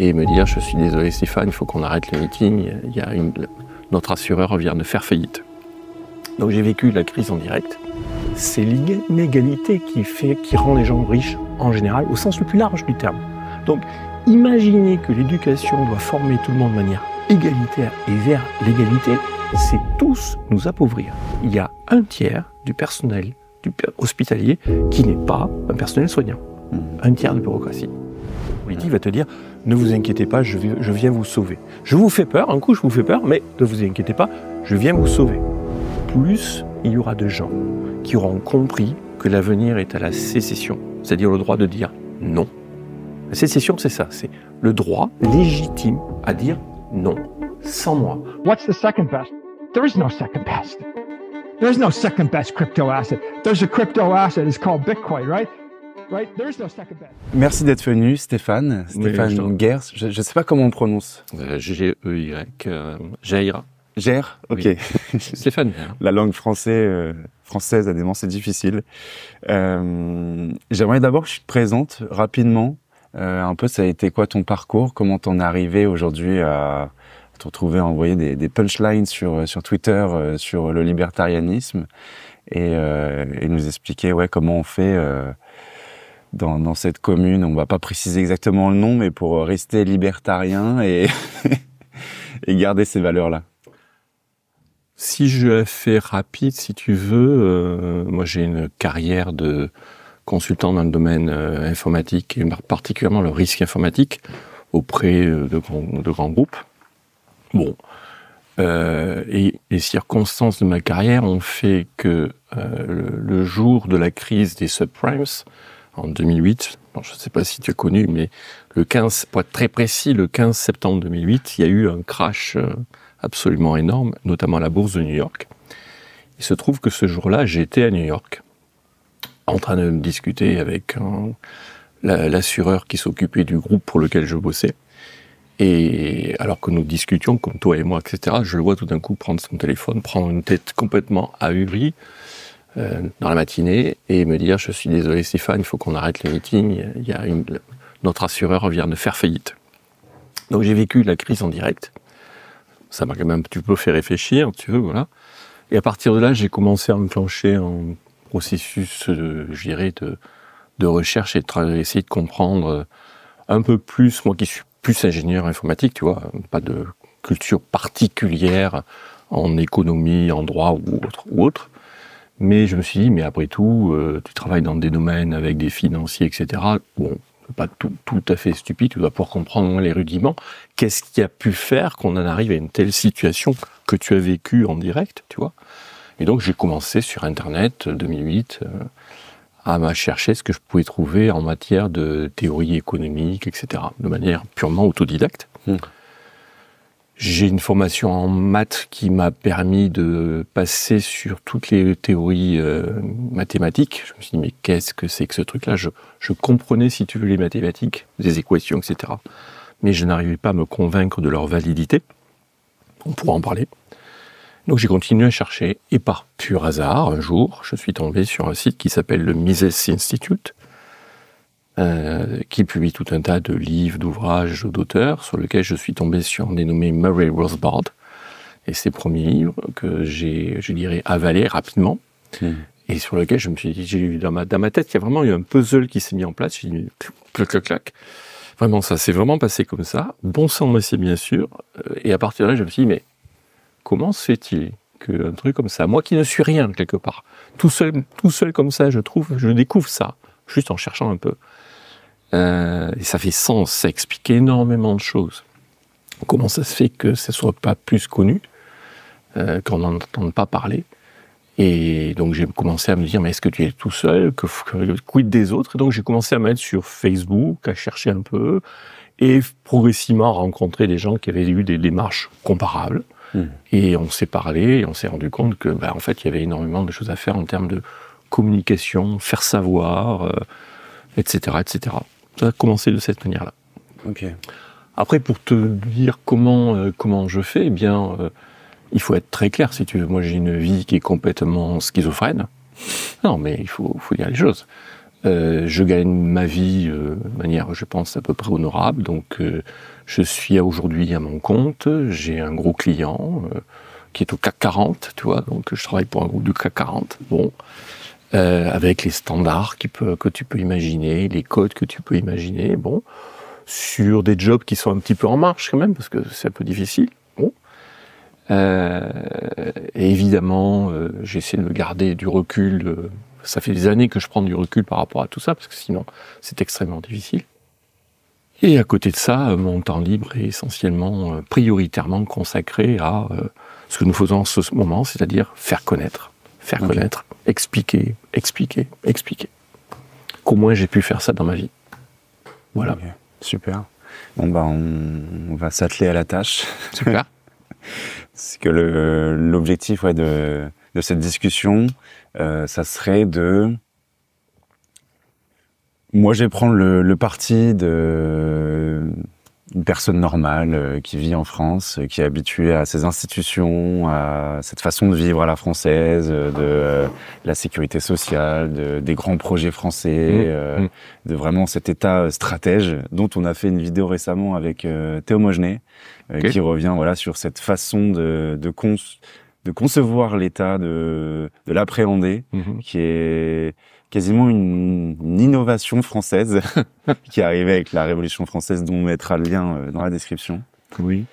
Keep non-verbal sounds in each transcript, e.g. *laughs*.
et me dire je suis désolé Stéphane, il faut qu'on arrête le meeting, il y a notre assureur vient de faire faillite. Donc j'ai vécu la crise en direct. C'est l'inégalité qui fait, qui rend les gens riches en général, au sens le plus large du terme. Donc imaginez que l'éducation doit former tout le monde de manière égalitaire et vers l'égalité, c'est tous nous appauvrir. Il y a un tiers du personnel du hospitalier qui n'est pas un personnel soignant. Mmh. Un tiers de bureaucratie. dit va te dire ne vous inquiétez pas, je, viens vous sauver. Je vous fais peur, un coup je vous fais peur, mais ne vous inquiétez pas, je viens vous sauver. Plus il y aura de gens qui auront compris que l'avenir est à la sécession, c'est-à-dire le droit de dire non. La sécession, c'est ça, c'est le droit légitime à dire non, sans moi. What's the second best? There no second best. There's no second best crypto asset. There's a crypto asset, it's called Bitcoin, right? Merci d'être venu, Stéphane. Stéphane Gers. Je ne sais pas comment on prononce. Euh, G-E-Y. Euh, Gère, ok. *laughs* Stéphane. La langue euh, française, française, moments, c'est difficile. Euh, j'aimerais d'abord que je te présente rapidement. Euh, un peu, ça a été quoi ton parcours Comment t'en es arrivé aujourd'hui à te retrouver à envoyer des, punchlines sur, Twitter sur le libertarianisme et, et nous expliquer ouais, comment on fait dans, cette commune. On ne va pas préciser exactement le nom, mais pour rester libertarien et, *laughs* garder ces valeurs-là. Si je fais rapide, si tu veux, euh, moi j'ai une carrière de consultant dans le domaine euh, informatique, et particulièrement le risque informatique, auprès euh, de, grands, groupes. Bon, et les circonstances de ma carrière ont fait que le, jour de la crise des subprimes, en 2008. je ne sais pas si tu as connu, mais le 15, pour être très précis, le 15 septembre 2008, il y a eu un crash euh, absolument énorme, notamment à la bourse de New York. Il se trouve que ce jour-là, j'étais à New York, en train de discuter avec euh, l'assureur qui s'occupait du groupe pour lequel je bossais. Et alors que nous discutions, comme toi et moi, etc., je le vois tout d'un coup prendre son téléphone, prendre une tête complètement ahurie, euh, dans la matinée et me dire je suis désolé Stéphane, il faut qu'on arrête les meetings, il y a notre assureur vient de faire faillite. Donc j'ai vécu la crise en direct. Ça m'a quand même un petit peu fait réfléchir, tu veux, voilà. Et à partir de là, j'ai commencé à me plancher en processus, de, euh, je dirais, de, de recherche et de essayer de comprendre euh, un peu plus, moi qui suis plus ingénieur informatique, tu vois, pas de culture particulière en économie, en droit ou autre, ou autre. Mais je me suis dit, mais après tout, euh, tu travailles dans des domaines avec des financiers, etc. Bon, pas tout, tout à fait stupide, tu dois pouvoir comprendre les rudiments. Qu'est-ce qui a pu faire qu'on en arrive à une telle situation que tu as vécue en direct, tu vois Et donc j'ai commencé sur Internet 2008 euh, euh, à à chercher ce que je pouvais trouver en matière de théorie économique, etc. De manière purement autodidacte. Mmh. J'ai une formation en maths qui m'a permis de passer sur toutes les théories euh, mathématiques. Je me suis dit, mais qu'est-ce que c'est que ce truc-là je, je, comprenais, si tu veux, les mathématiques, les équations, etc. Mais je n'arrivais pas à me convaincre de leur validité. On pourra en parler. Donc j'ai continué à chercher, et par pur hasard, un jour, je suis tombé sur un site qui s'appelle le Mises Institute, euh, qui publie tout un tas de livres, d'ouvrages, d'auteurs, sur lesquels je suis tombé sur un dénommé Murray Rothbard, et ses premiers livres que j'ai, je dirais, avalé rapidement, hmm. et sur lequel je me suis dit, j'ai eu dans ma, dans ma tête, il y a vraiment eu un puzzle qui s'est mis en place, j'ai dit, clac, clac, clac. Vraiment, ça s'est vraiment passé comme ça, bon sang c'est bien sûr, et à partir de là, je me suis dit, mais comment se fait-il qu'un truc comme ça, moi qui ne suis rien quelque part, tout seul, tout seul comme ça, je trouve, je découvre ça, juste en cherchant un peu. Euh, et ça fait sens, ça explique énormément de choses. Comment ça se fait que ça ne soit pas plus connu, euh, qu'on n'en entende pas parler et donc j'ai commencé à me dire, mais est-ce que tu es tout seul que, Quid des autres Et donc j'ai commencé à mettre sur Facebook, à chercher un peu, et progressivement à rencontrer des gens qui avaient eu des démarches comparables. Mmh. Et on s'est parlé, et on s'est rendu compte que, bah, en fait, il y avait énormément de choses à faire en termes de communication, faire savoir, etc., euh, etc ça a commencé de cette manière-là. Ok. Après, pour te dire comment euh, comment je fais, eh bien, euh, il faut être très clair. Si tu veux, moi, j'ai une vie qui est complètement schizophrène. Non, mais il faut faut dire les choses. Euh, je gagne ma vie euh, de manière, je pense, à peu près honorable. Donc, je suis aujourd'hui à mon compte. J'ai un gros client qui est au CAC 40, tu vois. Donc, je travaille pour un groupe du CAC 40. Bon. Euh, avec les standards que tu peux imaginer, les codes que tu peux imaginer, bon, sur des jobs qui sont un petit peu en marche quand même, parce que c'est un peu difficile. Bon. Euh, évidemment, euh, j'essaie de me garder du recul. ça fait des années que je prends du recul par rapport à tout ça, parce que sinon, c'est extrêmement difficile. Et à côté de ça, mon temps libre est essentiellement, prioritairement consacré à ce que nous faisons en ce moment, c'est-à-dire faire connaître faire connaître, expliquer, expliquer, expliquer. Qu'au moins j'ai pu faire ça dans ma vie. Voilà. Super. Bon, bah, on, va s'atteler à la tâche. Super. *laughs* Parce que l'objectif de, cette discussion, euh, ça serait de. Moi, je vais prendre le parti de une personne normale euh, qui vit en France, euh, qui est habituée à ces institutions, à cette façon de vivre à la française, euh, de la sécurité sociale, de, des grands projets français, mmh, mmh. de vraiment cet état stratège dont on a fait une vidéo récemment avec Théo Mogenet, qui revient voilà sur cette façon de, de, de concevoir l'État, de, de l'appréhender, mmh, qui est quasiment une, innovation française *laughs* qui est arrivée avec la Révolution française dont on mettra le lien euh, dans la description. Oui.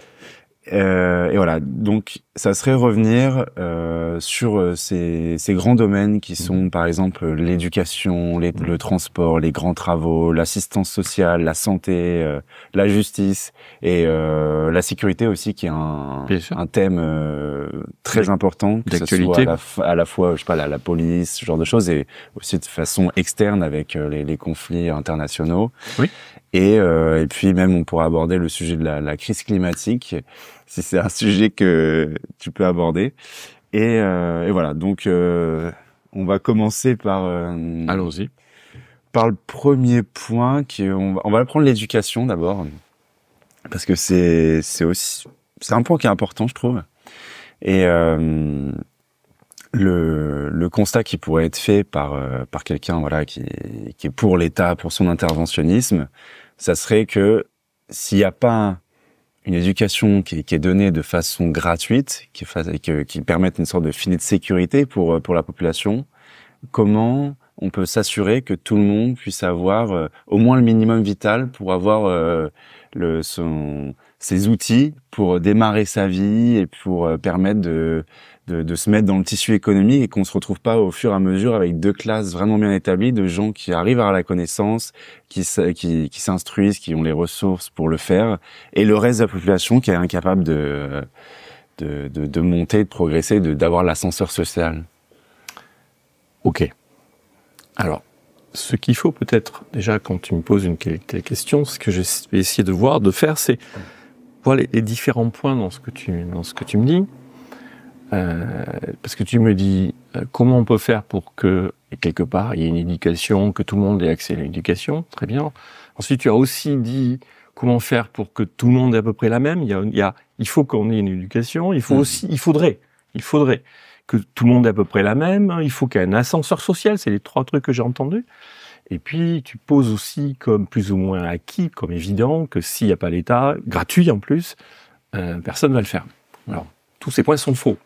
Euh, et voilà, donc ça serait revenir euh, sur euh, ces, ces, grands domaines qui mhm. sont par exemple l'éducation, mhm. le transport, les grands travaux, l'assistance sociale, la santé, la justice et la sécurité aussi qui est un, un thème très important que soit à la, fois je sais pas la, la, police, ce genre de choses et aussi de façon externe avec les, les conflits internationaux. Oui. Et, euh, et puis même, on pourrait aborder le sujet de la, la crise climatique, si c'est un sujet que tu peux aborder. Et, euh, et voilà, donc euh, on va commencer par... Euh, Allons-y. Par le premier point, qui on, va, on va prendre l'éducation d'abord, parce que c'est c'est aussi c'est un point qui est important, je trouve. Et euh, le, le, constat qui pourrait être fait par, euh, par quelqu'un voilà qui, qui est pour l'État, pour son interventionnisme, ça serait que s'il n'y a pas une éducation qui, est donnée de façon gratuite, qui, qui permette une sorte de filet de sécurité pour, euh, pour la population, comment on peut s'assurer que tout le monde puisse avoir euh, au moins le minimum vital pour avoir euh, le, son, ses outils pour démarrer sa vie et pour permettre de, de, se mettre dans le tissu économique et qu'on se retrouve pas au fur et à mesure avec deux classes vraiment bien établies de gens qui arrivent à la connaissance, qui, qui, s'instruisent, qui ont les ressources pour le faire, et le reste de la population qui est incapable de, de, de, monter, de progresser, d'avoir l'ascenseur social. Ok. Alors, ce qu'il faut peut-être, déjà quand tu me poses une telle question, ce que j'ai vais de voir, de faire, c'est voir les, les différents points dans ce que tu, dans ce que tu me dis. Euh, parce que tu me dis euh, comment on peut faire pour que quelque part il y ait une éducation, que tout le monde ait accès à l'éducation, très bien. Ensuite, tu as aussi dit comment faire pour que tout le monde ait à peu près la même. Il y a, il, faut qu'on ait une éducation. Il faut mm. aussi, il faudrait, il faudrait que tout le monde ait à peu près la même. Il faut qu'il y ait un ascenseur social. C'est les trois trucs que j'ai entendus. Et puis, tu poses aussi comme plus ou moins acquis, comme évident, que s'il n'y a pas l'État, gratuit en plus, euh, personne ne va le faire. Alors, tous ces points sont faux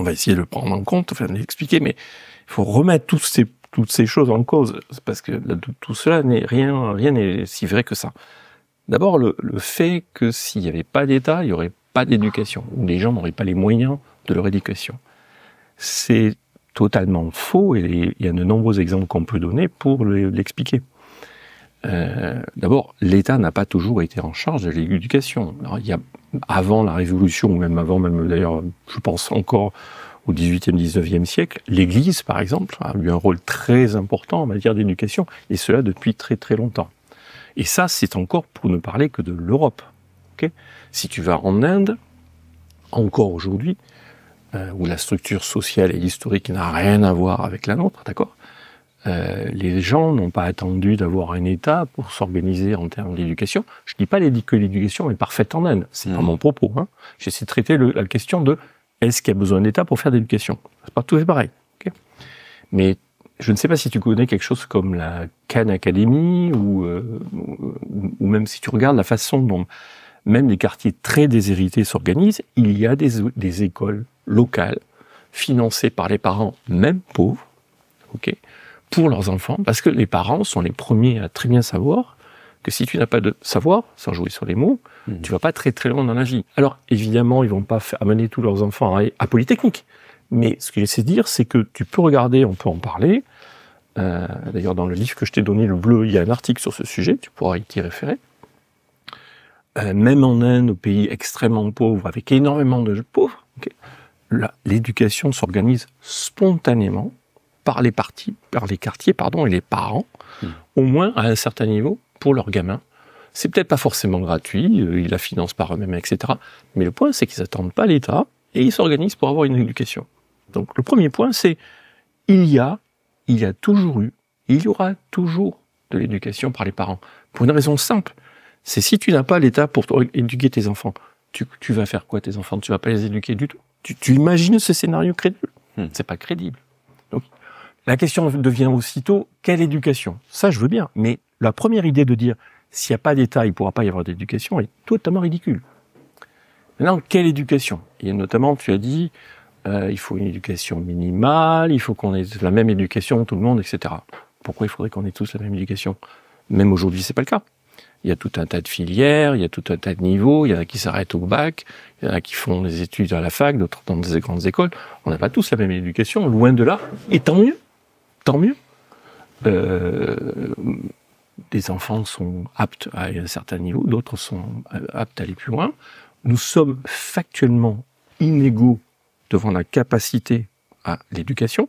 on va essayer de le prendre en compte, de l'expliquer, mais il faut remettre toutes ces choses en cause, parce que tout cela n'est rien, rien n'est si vrai que ça. D'abord, le, le, fait que s'il n'y avait pas d'État, il n'y aurait pas d'éducation, ou les gens n'auraient pas les moyens de leur éducation. C'est totalement faux, et il y a de nombreux exemples qu'on peut donner pour l'expliquer. Euh, d'abord, l'État n'a pas toujours été en charge de l'éducation. il y a, avant la Révolution, ou même avant, même d'ailleurs, je pense encore au 18e, 19e siècle, l'Église, par exemple, a eu un rôle très important en matière d'éducation, et cela depuis très très longtemps. Et ça, c'est encore pour ne parler que de l'Europe. Okay si tu vas en Inde, encore aujourd'hui, euh, où la structure sociale et historique n'a rien à voir avec la nôtre, d'accord euh, les gens n'ont pas attendu d'avoir un État pour s'organiser en termes d'éducation. Je ne dis pas que l'éducation est parfaite en Inde, c'est dans mmh. mon propos. Hein. J'essaie de traiter la question de est-ce qu'il y a besoin d'État pour faire de l'éducation C'est pas tout est pareil. Mais je ne sais pas si tu connais quelque chose comme la cannes Academy euh, ou, même si tu regardes la façon dont même les quartiers très déshérités s'organisent, il y a des, des écoles locales financées par les parents, même pauvres, ok, pour leurs enfants, parce que les parents sont les premiers à très bien savoir que si tu n'as pas de savoir, sans jouer sur les mots, hmm. tu vas pas très très loin dans la vie. Alors évidemment, ils vont pas amener tous leurs enfants à, Polytechnique, mais ce que j'essaie de dire, c'est que tu peux regarder, on peut en parler. Euh, d'ailleurs, dans le livre que je t'ai donné, le bleu, il y a un article sur ce sujet, tu pourras y t'y référer. Euh, même en Inde, au pays extrêmement pauvre, avec énormément de pauvres, l'éducation s'organise spontanément par les, par les quartiers pardon, et les parents, hmm. au moins à un certain niveau, pour leurs gamins. C'est peut-être pas forcément gratuit, euh, ils la financent par eux-mêmes, etc. Mais le point, c'est qu'ils n'attendent pas l'État et ils s'organisent pour avoir une éducation. Donc le premier point, c'est il y a, il y a toujours eu, il y aura toujours de l'éducation par les parents. Pour une raison simple, c'est si tu n'as pas l'État pour éduquer tes enfants, tu, vas faire quoi tes enfants Tu vas pas les éduquer du tout. Tu, imagines ce scénario crédible Ce hmm. C'est pas crédible. La question devient aussitôt, quelle éducation Ça, je veux bien, mais la première idée de dire, s'il n'y a pas d'État, il ne pourra pas y avoir d'éducation, est totalement ridicule. Maintenant, quelle éducation Et notamment, tu as dit, euh, il faut une éducation minimale, il faut qu'on ait la même éducation, tout le monde, etc. Pourquoi il faudrait qu'on ait tous la même éducation Même aujourd'hui, c'est pas le cas. Il y a tout un tas de filières, il y a tout un tas de niveaux, il y en a qui s'arrêtent au bac, il y en a qui font des études à la fac, d'autres dans des grandes écoles. On n'a pas tous la même éducation, loin de là, et tant mieux mieux. des euh, enfants sont aptes à un certain niveau, d'autres sont aptes à aller plus loin. Nous sommes factuellement inégaux devant la capacité à l'éducation,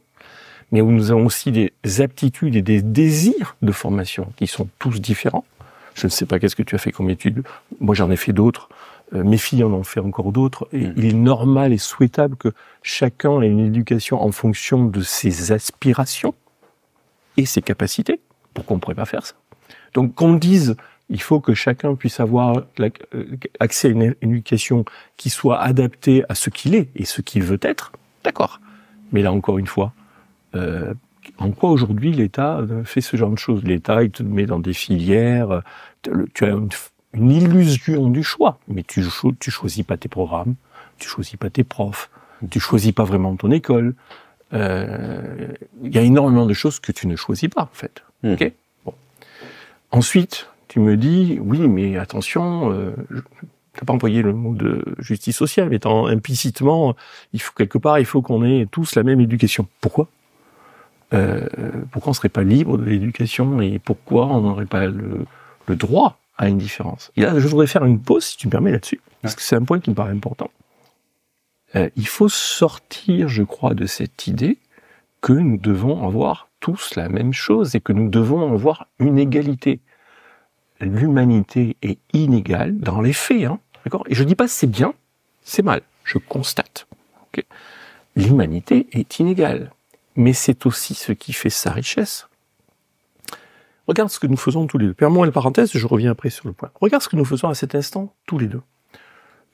mais où nous avons aussi des aptitudes et des désirs de formation qui sont tous différents. Je ne sais pas qu'est-ce que tu as fait comme étude. Moi, j'en ai fait d'autres. Euh, mes filles en ont fait encore d'autres. Et mm. il est normal et souhaitable que chacun ait une éducation en fonction de ses aspirations et ses capacités. pour qu'on ne pourrait pas faire ça Donc qu'on dise il faut que chacun puisse avoir euh, accès à une éducation qui soit adaptée à ce qu'il est et ce qu'il veut être. D'accord. Mais là encore une fois, euh, en quoi aujourd'hui l'État euh, fait ce genre de choses L'État, il te met dans des filières, euh, tu as une, illusion du choix, mais tu, tu choisis pas tes programmes, tu choisis pas tes profs, tu choisis pas vraiment ton école. Euh, il y a énormément de choses que tu ne choisis pas, en fait. Hmm. bon. Ensuite, tu me dis, oui, mais attention, euh, tu pas employé le mot de justice sociale, mais implicitement, il faut quelque part, il faut qu'on ait tous la même éducation. Pourquoi euh, Pourquoi on serait pas libre de l'éducation et pourquoi on n'aurait pas le, le droit à une différence Et là, je voudrais faire une pause, si tu me permets, là-dessus, parce que c'est un point qui me paraît important. Euh, il faut sortir, je crois, de cette idée que nous devons avoir tous la même chose et que nous devons avoir une égalité. L'humanité est inégale dans les faits, hein, d'accord Et je ne dis pas c'est bien, c'est mal. Je constate. L'humanité est inégale, mais c'est aussi ce qui fait sa richesse. Regarde ce que nous faisons tous les deux. Permets-moi la parenthèse, je reviens après sur le point. Regarde ce que nous faisons à cet instant tous les deux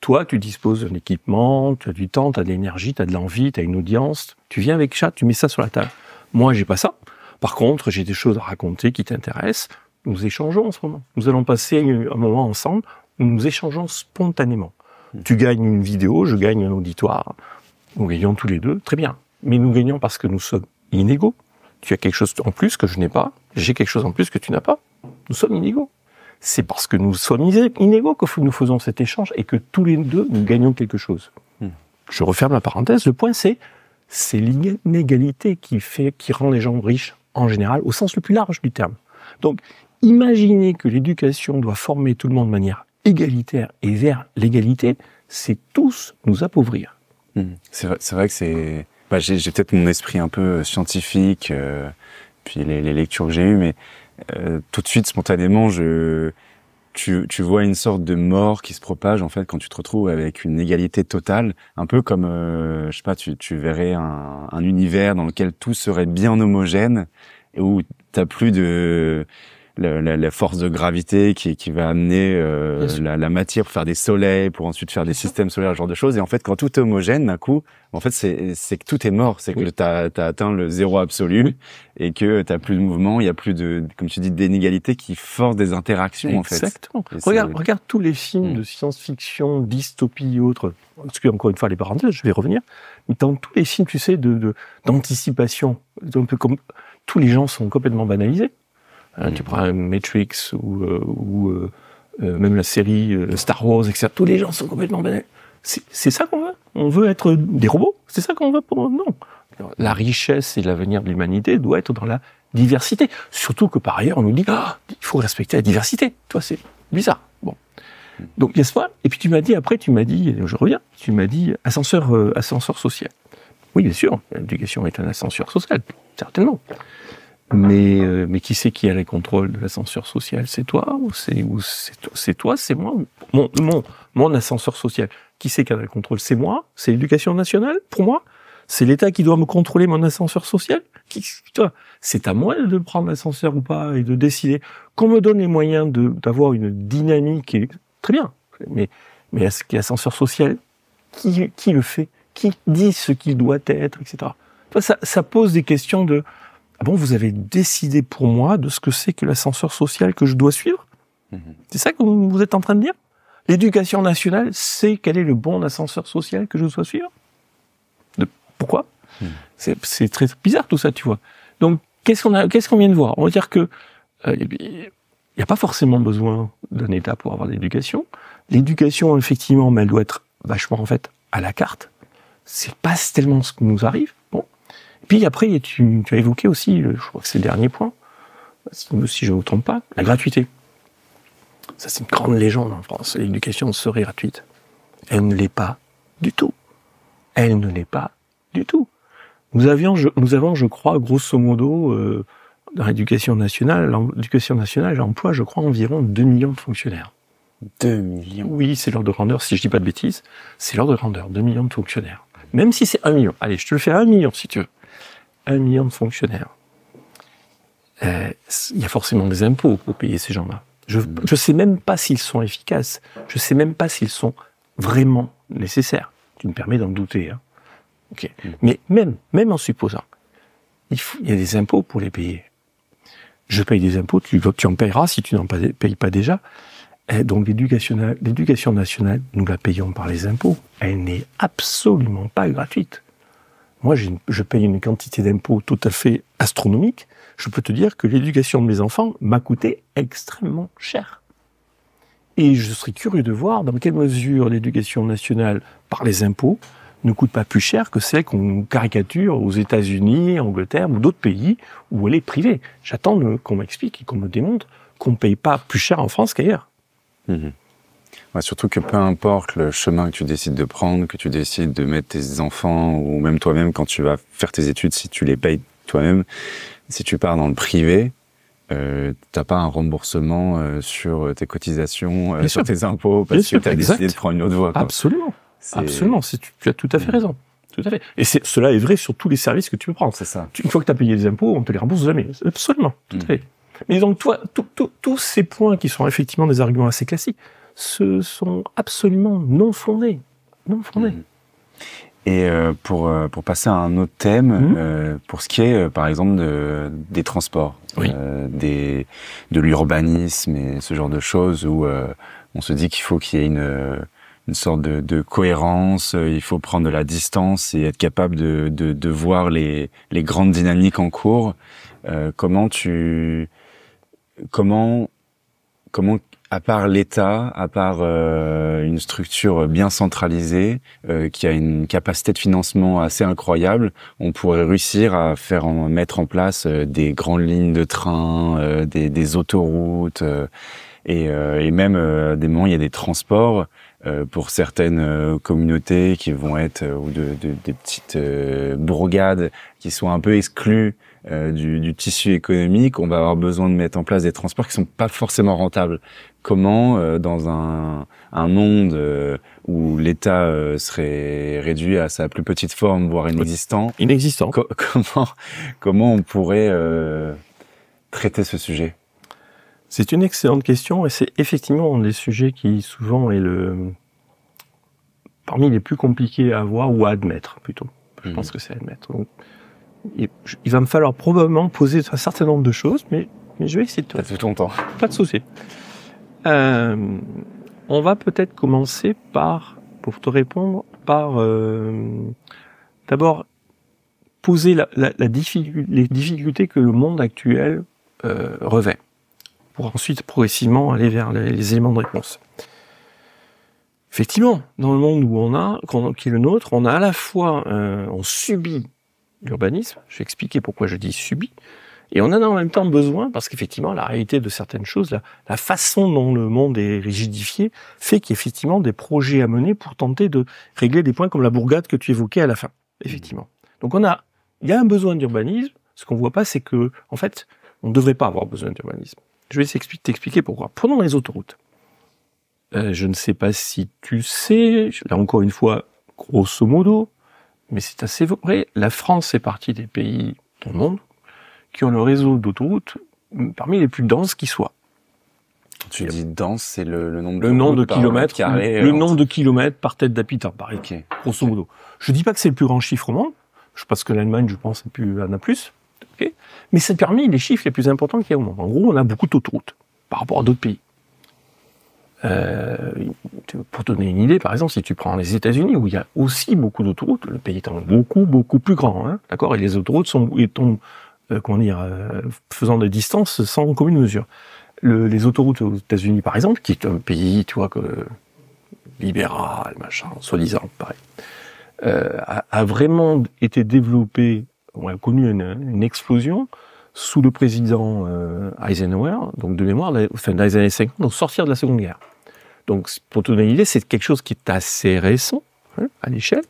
toi, tu disposes d'un équipement, tu as du temps, tu as de l'énergie, tu as de l'envie, tu as une audience. Tu viens avec chat, tu mets ça sur la table. Moi, j'ai pas ça. Par contre, j'ai des choses à raconter qui t'intéressent. Nous échangeons en ce moment. Nous allons passer un moment ensemble où nous échangeons spontanément. Hmm. Tu gagnes une vidéo, je gagne un auditoire. Nous gagnons tous les deux, très bien. Mais nous gagnons parce que nous sommes inégaux. Tu as quelque chose en plus que je n'ai pas. J'ai quelque chose en plus que tu n'as pas. Nous sommes inégaux c'est parce que nous sommes inégaux que nous faisons cet échange et que tous les deux, nous gagnons quelque chose. Hmm. Je referme la parenthèse. Le point, c'est c'est l'inégalité qui fait, qui rend les gens riches en général, au sens le plus large du terme. Donc, imaginez que l'éducation doit former tout le monde de manière égalitaire et vers l'égalité, c'est tous nous appauvrir. Hmm. C'est vrai, que c'est. Bah, j'ai peut-être mon esprit un peu scientifique, euh, puis les, lectures que j'ai eues, mais euh, tout de suite, spontanément, je, tu, vois une sorte de mort qui se propage en fait quand tu te retrouves avec une égalité totale, un peu comme, euh, je sais pas, tu, verrais un, un, univers dans lequel tout serait bien homogène et où t'as plus de la, la, force de gravité qui, qui va amener euh, la, la, matière pour faire des soleils, pour ensuite faire des systèmes solaires, ce genre de choses. Et en fait, quand tout est homogène, d'un coup, en fait, c'est que tout est mort. C'est que tu as, atteint le zéro absolu et que tu plus de mouvement, il n'y a plus de, comme tu dis, d'inégalités qui forcent des interactions, Exactement. en fait. Exactement. Regarde, regarde tous les films mm. de science-fiction, dystopie et autres. Parce que, encore une fois, les parenthèses, je vais revenir. Mais dans tous les films, tu sais, d'anticipation, de, d'anticipation un peu comme tous les gens sont complètement banalisés. Hein, tu prends Matrix ou, euh, euh, euh, même la série Star Wars, etc. Tous les gens sont complètement bannés. C'est ça qu'on veut On veut être des robots C'est ça qu'on veut pour Non. La richesse et l'avenir de l'humanité doit être dans la diversité. Surtout que par ailleurs, on nous dit, ah, il faut respecter la diversité. Toi, c'est bizarre. Bon. Donc, il y a ce point. Et puis, tu m'as dit, après, tu m'as dit, je reviens, tu m'as dit, ascenseur, ascenseur social. Oui, bien sûr, l'éducation est un ascenseur social, certainement. Mais, euh, mais qui c'est qui a les contrôles de l'ascenseur social C'est toi ou c'est ou c'est toi C'est moi mon, mon, mon ascenseur social. Qui c'est qui a le contrôle C'est moi C'est l'éducation nationale pour moi C'est l'État qui doit me contrôler mon ascenseur social qui, c'est à moi de prendre l'ascenseur ou pas et de décider. Qu'on me donne les moyens de d'avoir une dynamique et très bien. Mais mais est-ce l'ascenseur social qui qui le fait Qui dit ce qu'il doit être, etc. Ça, ça pose des questions de ah bon, vous avez décidé pour moi de ce que c'est que l'ascenseur social que je dois suivre mhm. C'est ça que vous, êtes en train de dire L'éducation nationale sait quel est le bon ascenseur social que je dois suivre Pourquoi mhm. C'est très bizarre tout ça, tu vois. Donc, qu'est-ce qu'on qu'est-ce vient de voir On va dire que euh, il n'y a pas forcément besoin d'un État pour avoir de l'éducation. L'éducation, effectivement, elle doit être vachement en fait à la carte. C'est pas tellement ce qui nous arrive. Puis après, tu, as évoqué aussi, euh, je crois que c'est le dernier point, si, je ne me trompe pas, la gratuité. Ça, c'est une grande légende en France. L'éducation serait gratuite. Elle ne l'est pas du tout. Elle ne l'est pas du tout. Nous avions, nous avons, je crois, grosso modo, euh, dans l'éducation nationale, l'éducation nationale emploie, je crois, environ 2 millions de fonctionnaires. 2 millions Oui, c'est l'ordre de grandeur, si je ne dis pas de bêtises. C'est l'ordre de grandeur, 2 millions de fonctionnaires. Même si c'est 1 million. Allez, je te le fais à 1 million si tu veux un million de fonctionnaires. Euh, il y a forcément des impôts pour payer ces gens-là. Je ne mm. sais même pas s'ils sont efficaces. Je ne sais même pas s'ils sont vraiment nécessaires. Tu me permets d'en douter. Hein. Mm. Mais même, même en supposant, il, y a des impôts pour les payer. Je paye des impôts, tu, en payeras si tu n'en payes pas déjà. Euh, donc l'éducation nationale, nous la payons par les impôts. Elle n'est absolument pas gratuite. Moi, je paye une quantité d'impôts tout à fait astronomique. Je peux te dire que l'éducation de mes enfants m'a coûté extrêmement cher. Et je serais curieux de voir dans quelle mesure l'éducation nationale, par les impôts, ne coûte pas plus cher que celle qu'on caricature aux États-Unis, en Angleterre ou d'autres pays où elle est privée. J'attends qu'on m'explique et qu'on me démontre qu'on ne paye pas plus cher en France qu'ailleurs. Mmh surtout que peu importe le chemin que tu décides de prendre, que tu décides de mettre tes enfants ou même toi-même quand tu vas faire tes études, si tu les payes toi-même, si tu pars dans le privé, euh, t'as pas un remboursement euh, sur tes cotisations, euh, sur tes impôts, parce que tu as décidé de prendre une autre voie. Absolument. Absolument. Tu, tu as tout à fait hmm. raison. Tout à fait. Et cela est vrai sur tous les services que tu peux prendre. C'est ça. Une fois que tu as payé les impôts, on te les rembourse jamais. Absolument. Tout à hmm. fait. Mais donc, toi, tous ces points qui sont effectivement des arguments assez classiques, ce sont absolument non fondés. Non fondés. Mhm. Et euh, pour, euh, pour passer à un autre thème, mhm. euh, pour ce qui est par exemple de, des transports, des, de l'urbanisme et ce genre de choses où on se dit qu'il faut qu'il y ait une, une sorte de, de, cohérence, il faut prendre de la distance et être capable de, de, de voir les, les grandes dynamiques en cours. comment tu... Comment, comment à part l'État, à part euh, une structure bien centralisée euh, qui a une capacité de financement assez incroyable, on pourrait réussir à faire en, mettre en place euh, des grandes lignes de train, des, autoroutes et, et, même des moments il y a des transports pour certaines communautés qui vont être ou de, des petites bourgades qui sont un peu exclues du, du, tissu économique, on va avoir besoin de mettre en place des transports qui sont pas forcément rentables comment euh, dans un, monde euh, où l'État euh, serait réduit à sa plus petite forme, voire inexistant, inexistant, *laughs* comment comment on pourrait traiter ce sujet C'est une excellente question et c'est effectivement un des sujets qui souvent est le parmi les plus compliqués à voir ou à admettre plutôt. Je mmh. pense que c'est admettre. il, va me falloir probablement poser un certain nombre de choses, mais, je vais essayer de tout. temps. Pas de souci. Euh, on va peut-être commencer par, pour te répondre, par euh, d'abord poser la, les difficultés que le monde actuel euh, revêt, pour ensuite progressivement aller vers les, éléments de réponse. Effectivement, dans le monde où on a, qui est le nôtre, on a à la fois, euh, on subit l'urbanisme. Je vais expliquer pourquoi je dis subit. Et on en a en même temps besoin parce qu'effectivement, la réalité de certaines choses, la, façon dont le monde est rigidifié, fait effectivement des projets à mener pour tenter de régler des points comme la bourgade que tu évoquais à la fin. Effectivement. Donc on a, il y a un besoin d'urbanisme. Ce qu'on voit pas, c'est que, en fait, on ne devrait pas avoir besoin d'urbanisme. Je vais t'expliquer pourquoi. Prenons les autoroutes. Euh, je ne sais pas si tu sais, là encore une fois, grosso modo, mais c'est assez vrai, la France est partie des pays dans monde qui ont le réseau d'autoroutes parmi les plus denses qui soient. Tu dis dense, c'est le, nombre de, kilomètres, le, nombre de kilomètres par tête d'habitant, par grosso modo. Je dis pas que c'est le plus grand chiffre au monde, parce que l'Allemagne, je pense, en a plus, mais c'est parmi les chiffres les plus importants qu'il y a au monde. En gros, on a beaucoup d'autoroutes par rapport à d'autres pays. Euh, pour pour donner une idée, par exemple, si tu prends les États-Unis où il y a aussi beaucoup d'autoroutes, le pays est beaucoup beaucoup plus grand, hein, d'accord, et les autoroutes sont, sont qu'on euh, comment dire, euh, faisant des distances sans commune mesure. les autoroutes aux États-Unis, par exemple, qui est un pays, tu vois, que, libéral, machin, soi-disant, pareil, euh, a, vraiment été développé, on a connu une, explosion sous le président Eisenhower, donc de mémoire, au fin des années 50, donc sortir de la Seconde Guerre. Donc, pour te donner une idée, c'est quelque chose qui est assez récent hein, à l'échelle.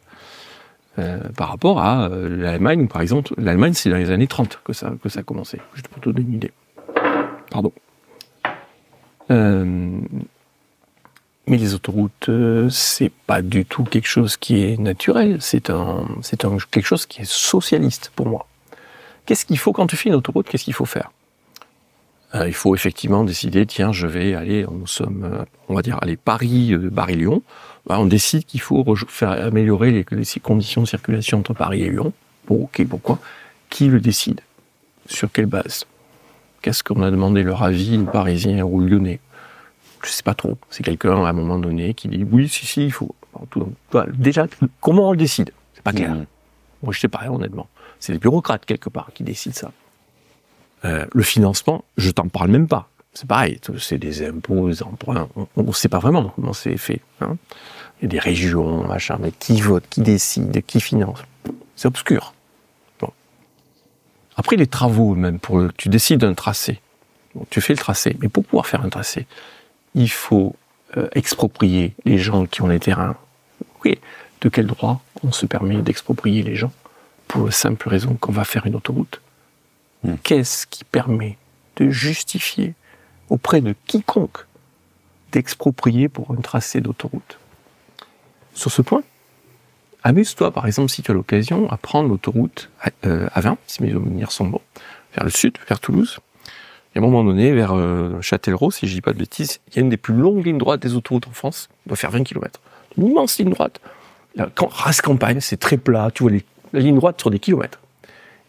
Euh, par rapport à euh, l'Allemagne, par exemple, l'Allemagne, c'est dans les années 30 que ça, que ça a commencé, Je pour te donner une idée. Pardon. Euh, mais les autoroutes, c'est pas du tout quelque chose qui est naturel, c'est un, c'est quelque chose qui est socialiste pour moi. Qu'est-ce qu'il faut quand tu fais une autoroute Qu'est-ce qu'il faut faire Il faut effectivement décider, tiens, je vais aller, nous sommes, on va dire, aller Paris, Paris-Lyon. Bah, on décide qu'il faut faire améliorer les, conditions de circulation entre Paris et Lyon. Bon, ok, pourquoi Qui le décide Sur quelle base Qu'est-ce qu'on a demandé leur avis, Parisien ou Lyonnais Je sais pas trop. C'est quelqu'un à un moment donné qui dit oui, si, si, il faut. Bah, déjà, comment on le décide C'est pas clair. Mmh. Moi, je sais pas, honnêtement. C'est les bureaucrates, quelque part, qui décident ça. Euh, le financement, je t'en parle même pas. C'est pareil, c'est des impôts, des emprunts. On ne sait pas vraiment comment c'est fait. Hein. Il y a des régions, machin, mais qui vote, qui décide, qui finance C'est obscur. Après, les travaux même, pour tu décides d'un tracé. tu fais le tracé, mais pour pouvoir faire un tracé, il faut euh, exproprier les gens qui ont les terrains. Oui, de quel droit on se permet d'exproprier les gens pour la simple raison qu'on va faire une autoroute hmm. Qu'est-ce qui permet de justifier auprès de quiconque d'exproprier pour un tracé d'autoroute sur ce point. Amuse-toi, par exemple, si tu as l'occasion, à prendre l'autoroute à, 20, euh, si mes souvenirs sont bons, vers le sud, vers Toulouse. Et à un moment donné, vers euh, Châtellerault, si je dis pas de bêtises, il y a une des plus longues lignes droites des autoroutes en France. On doit faire 20 km. Une immense ligne droite. La campagne, c'est très plat. Tu vois la ligne droite sur des kilomètres.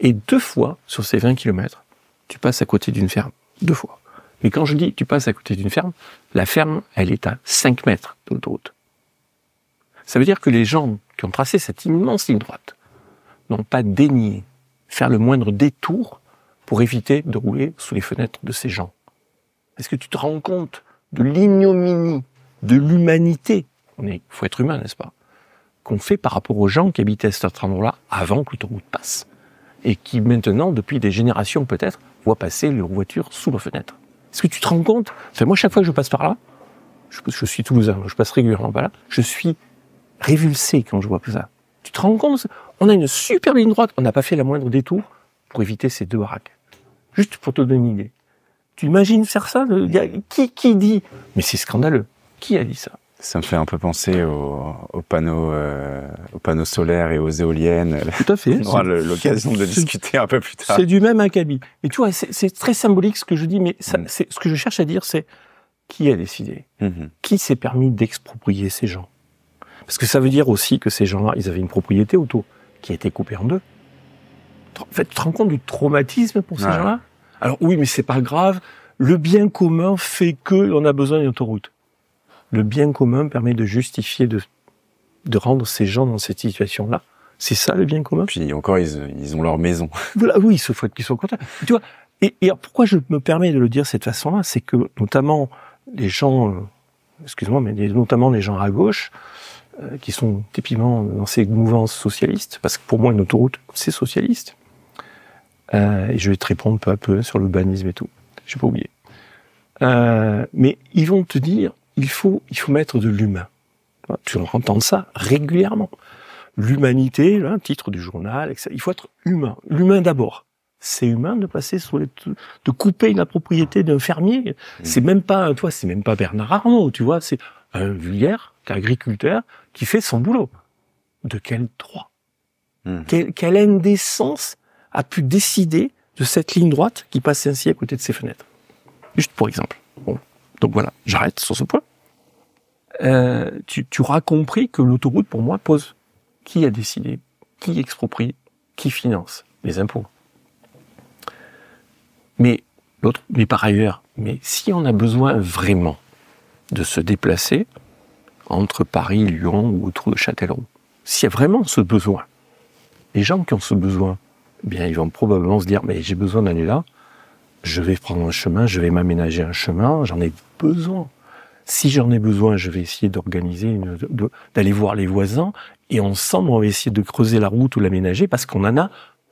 Et deux fois, sur ces 20 km, tu passes à côté d'une ferme. Deux fois. Mais quand je dis tu passes à côté d'une ferme, la ferme, elle est à 5 mètres de l'autoroute. Ça veut dire que les gens qui ont tracé cette immense ligne droite n'ont pas daigné faire le moindre détour pour éviter de rouler sous les fenêtres de ces gens. Est-ce que tu te rends compte de l'ignominie, de l'humanité Il faut être humain, n'est-ce pas Qu'on fait par rapport aux gens qui habitaient à cet endroit-là avant que l'autoroute passe et qui maintenant, depuis des générations peut-être, voient passer leur voiture sous leurs fenêtres. Est-ce que tu te rends compte moi, chaque fois que je passe par là, je, je suis toulousain, je passe régulièrement par là, je suis révulsé quand je vois ça. Tu te rends compte On a une superbe ligne droite, on n'a pas fait la moindre détour pour éviter ces deux haracs. Juste pour te donner une idée. Tu imagines faire ça qui, qui dit Mais c'est scandaleux. Qui a dit ça Ça me fait un peu penser aux, panneaux, euh, panneaux solaires et aux éoliennes. Tout à fait. *laughs* On aura l'occasion de discuter un peu plus tard. C'est du même acabit. Et tu vois, c'est très symbolique ce que je dis, mais ça, mm. ce que je cherche à dire, c'est qui a décidé mm-hmm. Qui s'est permis d'exproprier ces gens parce que ça veut dire aussi que ces gens-là, ils avaient une propriété auto qui a été coupée en deux. En fait, tu te rends compte du traumatisme pour ces gens-là Alors oui, mais c'est pas grave. Le bien commun fait que on a besoin d'une autoroute. Le bien commun permet de justifier, de, de rendre ces gens dans cette situation-là. C'est ça le bien commun. Puis encore, ils, ont leur maison. *laughs* Voilà, oui, il se faut qu'ils soient contents. Tu vois, et, et alors, pourquoi je me permets de le dire de cette façon-là, c'est que notamment les gens, euh, excuse-moi, mais notamment les gens à gauche, euh, qui sont typiquement dans ces mouvances socialistes, parce que pour moi une autoroute c'est socialiste. Euh, et je vais te répondre peu à peu sur l'urbanisme et tout. Je vais pas oublier. Euh, mais ils vont te dire, il faut, il faut mettre de l'humain. Tu entends ça régulièrement. L'humanité, titre du journal, etc. il faut être humain. L'humain d'abord. C'est humain de passer sur de couper la propriété d'un fermier. Mmh. C'est même pas, toi, c'est même pas Bernard Arnault, tu vois, c'est un vulgaire agriculteur qui fait son boulot. De quel droit mhm. quelle, indécence a pu décider de cette ligne droite qui passe ainsi à côté de ses fenêtres Juste pour exemple. Donc voilà, j'arrête sur ce point. Euh, tu, auras compris que l'autoroute, pour moi, pose qui a décidé, qui exproprie, qui finance les impôts. Mais l'autre, mais par ailleurs, mais si on a besoin vraiment de se déplacer, entre Paris, Lyon ou autour de Châtellerault. S'il y a vraiment ce besoin, les gens qui ont ce besoin, eh bien, ils vont probablement se dire, mais j'ai besoin d'aller là, je vais prendre un chemin, je vais m'aménager un chemin, j'en ai besoin. Si j'en ai besoin, je vais essayer d'organiser, d'aller voir les voisins, et ensemble, on va essayer de creuser la route ou l'aménager, parce qu'on en a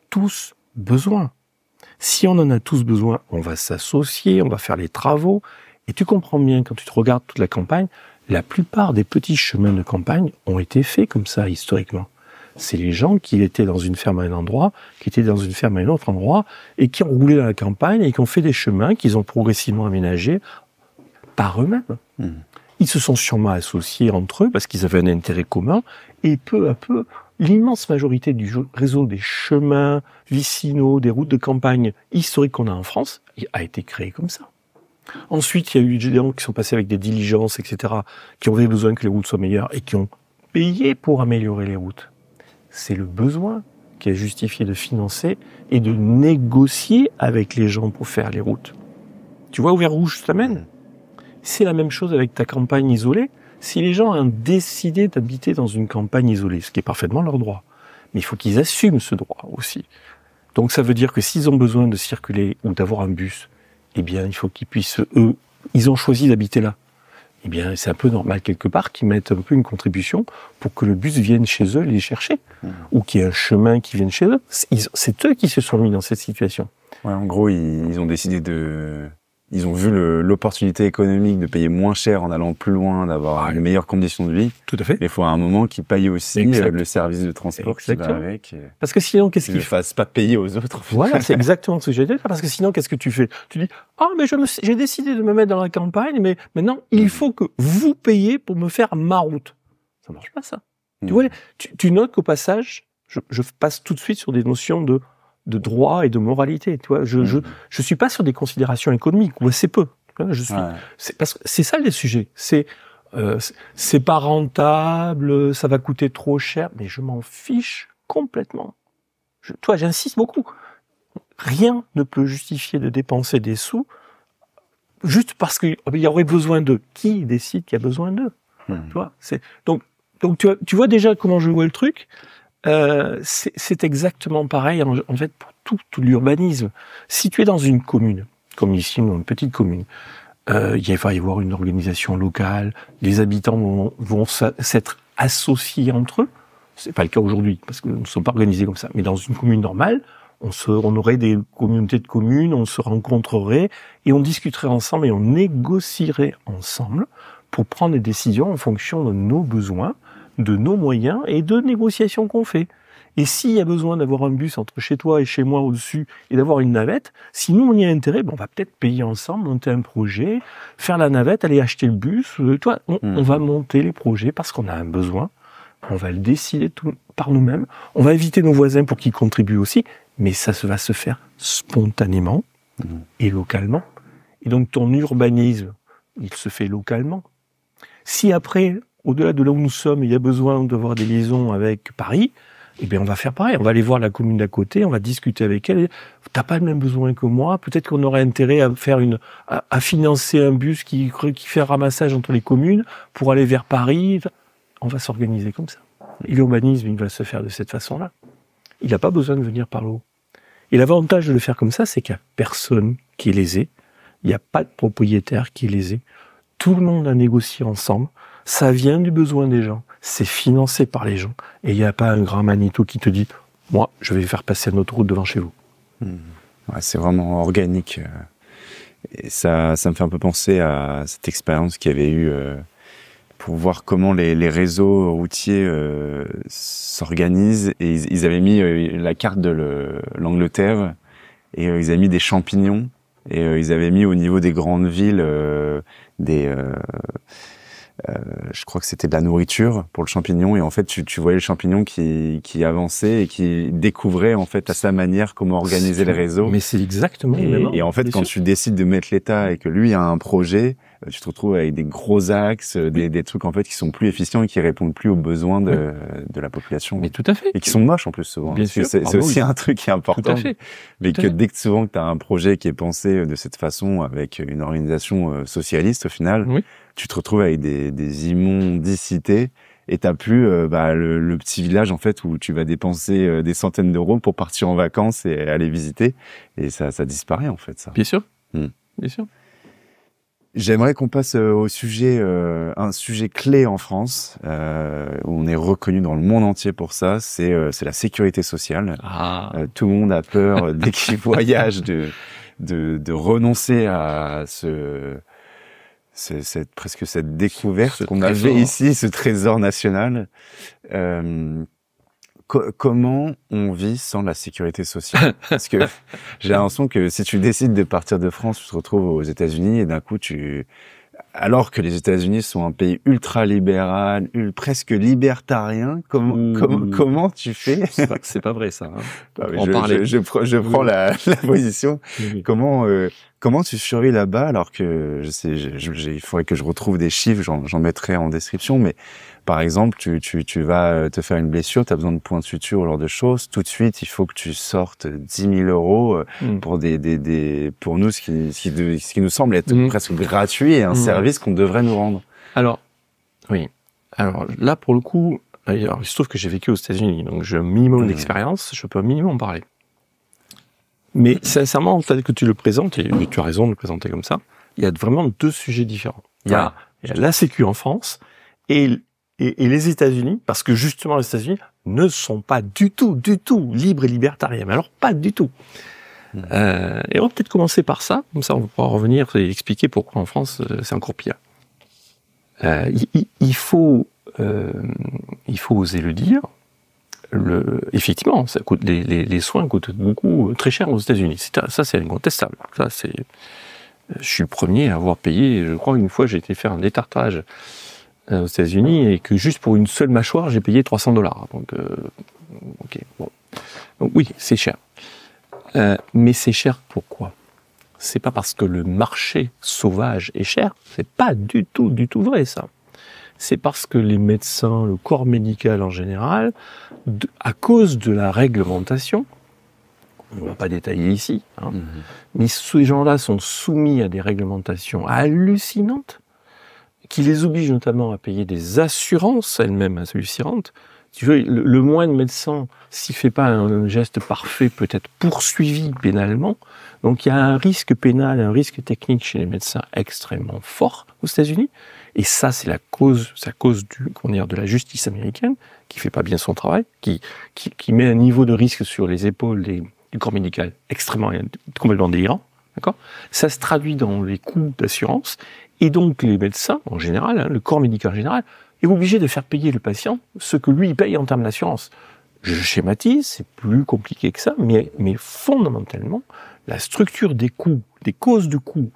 tous besoin. Si on en a tous besoin, on va s'associer, on va faire les travaux, et tu comprends bien quand tu te regardes toute la campagne, la plupart des petits chemins de campagne ont été faits comme ça historiquement. C'est les gens qui étaient dans une ferme à un endroit, qui étaient dans une ferme à un autre endroit, et qui ont roulé dans la campagne et qui ont fait des chemins qu'ils ont progressivement aménagés par eux-mêmes. Hmm. Ils se sont sûrement associés entre eux parce qu'ils avaient un intérêt commun, et peu à peu, l'immense majorité du réseau des chemins vicinaux, des routes de campagne historiques qu'on a en France, a été créé comme ça. Ensuite, il y a eu des gens qui sont passés avec des diligences, etc., qui ont avaient besoin que les routes soient meilleures et qui ont payé pour améliorer les routes. C'est le besoin qui a justifié de financer et de négocier avec les gens pour faire les routes. Tu vois où vers rouge ça t'amène C'est la même chose avec ta campagne isolée. Si les gens ont décidé d'habiter dans une campagne isolée, ce qui est parfaitement leur droit, mais il faut qu'ils assument ce droit aussi. Donc ça veut dire que s'ils ont besoin de circuler ou d'avoir un bus eh bien, il faut qu'ils puissent, eux, ils ont choisi d'habiter là. Eh bien, c'est un peu normal quelque part qu'ils mettent un peu une contribution pour que le bus vienne chez eux les chercher, hmm. ou qu'il y ait un chemin qui vienne chez eux. C'est eux qui se sont mis dans cette situation. Ouais, en gros, ils ont décidé de ils ont vu l'opportunité économique de payer moins cher en allant plus loin, d'avoir les meilleures conditions de vie. Tout à fait. Mais Il faut à un moment qu'ils payent aussi euh, le service de transport avec. Parce que sinon, qu'est-ce qu'ils ne fassent pas payer aux autres. Voilà, c'est exactement ce que j'ai dit. Parce que sinon, qu'est-ce que tu fais Tu dis ah oh, mais j'ai décidé de me mettre dans la campagne, mais maintenant il mm. faut que vous payiez pour me faire ma route. Ça marche pas ça. Tu mm. vois, tu, notes qu'au passage, je passe tout de suite sur des notions de de droit et de moralité. Tu vois, je, je, mmh. je suis pas sur des considérations économiques ou assez peu. Hein, je suis. C'est parce que c'est ça les sujets. C'est euh, c'est pas rentable, ça va coûter trop cher, mais je m'en fiche complètement. toi, j'insiste beaucoup. Rien ne peut justifier de dépenser des sous juste parce qu'il y aurait besoin d'eux. Qui décide qu'il y a besoin d'eux mmh. c'est donc donc tu tu vois déjà comment je vois le truc. Euh, c'est exactement pareil en, fait pour tout, l'urbanisme. Si tu es dans une commune, comme ici, dans une petite commune, euh, il va y avoir une organisation locale, les habitants vont, s'être associés entre eux. C'est pas le cas aujourd'hui parce que nous ne sommes pas organisés comme ça. Mais dans une commune normale, on, se, on aurait des communautés de communes, on se rencontrerait et on discuterait ensemble et on négocierait ensemble pour prendre des décisions en fonction de nos besoins de nos moyens et de négociations qu'on fait. Et s'il y a besoin d'avoir un bus entre chez toi et chez moi au-dessus et d'avoir une navette, si nous on y a intérêt, ben, on va peut-être payer ensemble, monter un projet, faire la navette, aller acheter le bus. Euh, toi, hmm. on, va monter les projets parce qu'on a un besoin. On va le décider par nous-mêmes. On va inviter nos voisins pour qu'ils contribuent aussi, mais ça va se faire spontanément hmm. et localement. Et donc ton urbanisme, il se fait localement. Si après au-delà de là où nous sommes, il y a besoin d'avoir des liaisons avec Paris, eh bien, on va faire pareil. On va aller voir la commune d'à côté, on va discuter avec elle. Tu T'as pas le même besoin que moi. Peut-être qu'on aurait intérêt à faire une, à, financer un bus qui, fait ramassage entre les communes pour aller vers Paris. On va s'organiser comme ça. L'urbanisme, il va se faire de cette façon-là. Il n'a pas besoin de venir par l'eau. Et l'avantage de le faire comme ça, c'est qu'il n'y a personne qui est lésé. Il n'y a pas de propriétaire qui est lésé. Tout le monde a négocié ensemble ça vient du besoin des gens, c'est financé par les gens. Et il n'y a pas un grand Manitou qui te dit, moi, je vais faire passer notre route devant chez vous. Hmm. c'est vraiment organique. Euh. Et ça, ça me fait un peu penser à cette expérience qu'il y avait eu euh, pour voir comment les, réseaux routiers euh, s'organisent. Et ils, avaient mis la carte de l'Angleterre et ils avaient mis des champignons et ils avaient mis au niveau des grandes villes des euh, je crois que c'était de la nourriture pour le champignon et en fait tu, tu voyais le champignon qui, avançait et qui découvrait en fait à sa manière comment organiser le réseau. Mais c'est exactement et, le même. Et en fait quand tu décides de mettre l'État et que lui a un projet, euh, tu te retrouves avec des gros axes, euh, des, trucs en fait qui sont plus efficients et qui répondent plus aux besoins de, la population. Mais tout à fait. Et qui sont moches en plus souvent. Hein, Bien sûr. C'est ah bah aussi un truc qui est important. Mais que dès que souvent que tu as un projet qui est pensé euh, de cette façon avec une organisation socialiste au final, tu te retrouves avec des, immondicités et t'as plus bah, le, petit village en fait où tu vas dépenser des centaines d'euros pour partir en vacances et aller visiter et ça disparaît en fait ça. Bien sûr. Hmm. Bien sûr. J'aimerais qu'on passe euh, au sujet, euh, un sujet clé en France. Euh, on est reconnu dans le monde entier pour ça. C'est euh, la sécurité sociale. Ah. Euh, tout le monde a peur *laughs* dès qu'il voyage de, de, de renoncer à ce, cette, presque cette découverte qu'on qu'on avait ici, ce trésor national. Euh, comment on vit sans la sécurité sociale *laughs* Parce que j'ai l'impression que si tu décides de partir de France, tu te retrouves aux États-Unis et d'un coup, tu alors que les États-Unis sont un pays ultra libéral, presque libertarien, hmm. comment comment tu fais C'est pas, vrai ça. Hein. Bah, je, Je, prends la, *laughs* la, position. Comment euh, comment tu survis là-bas alors que je sais, il faudrait que je retrouve des chiffres, j'en mettrai en description, mais par exemple, tu, tu, tu vas euh, te faire une blessure, tu as besoin de points de suture, genre de choses. Tout de suite, il faut que tu sortes 10 000 euros euh, mm. pour des, des, des, pour nous, ce qui, ce qui, nous semble être mm. presque gratuit et un mm. service qu'on devrait nous rendre. Alors, oui. Alors là, pour le coup, euh, alors, il se trouve que j'ai vécu aux États-Unis, donc j'ai un minimum d'expérience, je peux un minimum parler. Mais sincèrement, fait, que tu le présentes, et tu as raison de le présenter comme ça, il y a vraiment deux sujets différents. il y a la sécu en France et et, les États-Unis, parce que justement les États-Unis ne sont pas du tout, du tout libres et libertariens. Mais alors pas du tout. Hmm. Euh, et on va peut-être commencer par ça, comme ça on pourra revenir et expliquer pourquoi en France euh, c'est encore pire. Euh, il, faut, euh, il faut oser le dire. Le, effectivement, ça coûte, les, soins coûtent beaucoup, très cher aux États-Unis. Ça, c'est incontestable. Ça, c'est, je suis le premier à avoir payé. Je crois une fois, j'ai été faire un détartrage euh, aux États-Unis et que juste pour une seule mâchoire, j'ai payé 300 dollars. Donc, euh, ok, bon. oui, c'est cher. Euh, mais c'est cher pourquoi C'est pas parce que le marché sauvage est cher, c'est pas du tout, du tout vrai ça. C'est parce que les médecins, le corps médical en général, à cause de la réglementation, on va pas détailler ici, hein, mmh mais ces gens-là sont soumis à des réglementations hallucinantes qui les oblige notamment à payer des assurances elles-mêmes hallucinantes. Tu veux, le, moindre médecin, s'il fait pas un geste parfait, peut être poursuivi pénalement. Donc il y a un risque pénal, un risque technique chez les médecins extrêmement fort aux États-Unis. Et ça, c'est la cause, la cause du, dire, de la justice américaine qui fait pas bien son travail, qui, qui, met un niveau de risque sur les épaules des, du corps médical extrêmement, complètement délirant. Ça se traduit dans les coûts d'assurance et donc les médecins, en général, hein, le corps médical en général, est obligé de faire payer le patient ce que lui paye en termes d'assurance. Je schématise, c'est plus compliqué que ça, mais, mais fondamentalement, la structure des coûts, des causes de coûts